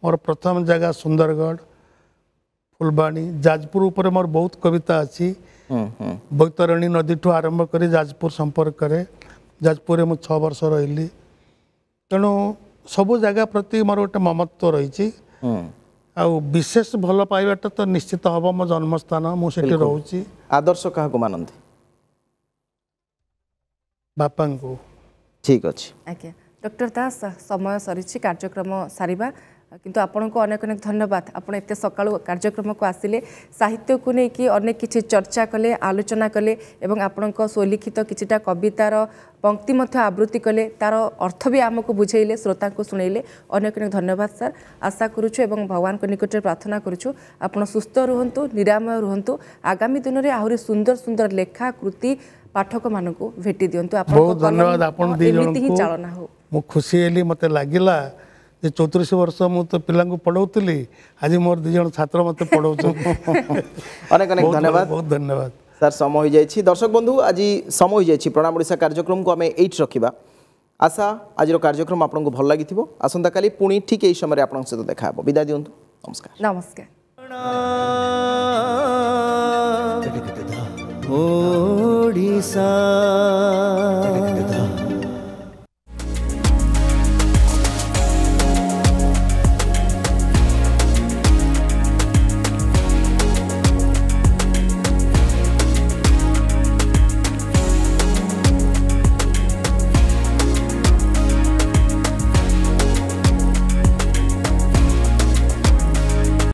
ମୋର ପ୍ରଥମ ଜାଗା ସୁନ୍ଦରଗଡ଼ ଫୁଲବାଣୀ ଯାଜପୁର ଉପରେ ମୋର ବହୁତ କବିତା ଅଛି ବୈତରଣୀ ନଦୀଠୁ ଆରମ୍ଭ କରି ଯାଜପୁର ସମ୍ପର୍କରେ ଯାଜପୁରରେ ମୁଁ ଛଅ ବର୍ଷ ରହିଲି ତେଣୁ ସବୁ ଜାଗା ପ୍ରତି ମୋର ଗୋଟେ ମମତ୍ୱ ରହିଛି ଆଉ ବିଶେଷ ଭଲ ପାଇବାଟା ତ ନିଶ୍ଚିତ ହେବ ମୋ ଜନ୍ମସ୍ଥାନ ମୁଁ ସେଠି ରହୁଛି ଆଦର୍ଶ କାହାକୁ ମାନନ୍ତି ବାପାଙ୍କୁ ଠିକ୍ ଅଛି ଆଜ୍ଞା ଡକ୍ଟର ଦାସ ସମୟ ସରିଛି କାର୍ଯ୍ୟକ୍ରମ ସାରିବା কিন্তু আপনার অনেক অনেক ধন্যবাদ আপনার এত সকাল কার্যক্রমক আসলে সাহিত্যকু নেই অনেক কিছু চর্চা কলে আলোচনা কলে এবং আপনার স্বলিখিত কিছুটা কবিতার পঙ্ক্তি মধ্যে আবৃত্তি কলে তার অর্থ বি আমি বুঝাইলে শ্রোতা শুনেলে অনেক অনেক ধন্যবাদ স্যার আশা করুছু এবং ভগবান নিকটে প্রার্থনা করুছু আপনার সুস্থ রুহতু নিরাময় রুহতু আগামী দিনের আহরি সুন্দর সুন্দর লেখা কৃতি পাঠক মানুষ ভেটি দিও আপনার ধন্যবাদ আপনার চালনা হোক মু খুশি হলি মতো লাগিলা ଯେ ଚଉତିରିଶ ବର୍ଷ ମୁଁ ତ ପିଲାଙ୍କୁ ପଢ଼ାଉଥିଲି ଆଜି ମୋର ଦୁଇ ଜଣ ଛାତ୍ର ମୋତେ ପଢ଼ାଉଛନ୍ତି ଅନେକ ଅନେକ ଧନ୍ୟବାଦ ବହୁତ ଧନ୍ୟବାଦ ସାର୍ ସମୟ ହୋଇଯାଇଛି ଦର୍ଶକ ବନ୍ଧୁ ଆଜି ସମୟ ହୋଇଯାଇଛି ପ୍ରଣାମ ଓଡ଼ିଶା କାର୍ଯ୍ୟକ୍ରମକୁ ଆମେ ଏଇଠି ରଖିବା ଆଶା ଆଜିର କାର୍ଯ୍ୟକ୍ରମ ଆପଣଙ୍କୁ ଭଲ ଲାଗିଥିବ ଆସନ୍ତାକାଲି ପୁଣି ଠିକ୍ ଏହି ସମୟରେ ଆପଣଙ୍କ ସହିତ ଦେଖା ହେବ ବିଦାୟ ଦିଅନ୍ତୁ ନମସ୍କାର ନମସ୍କାର ଓଡ଼ିଶା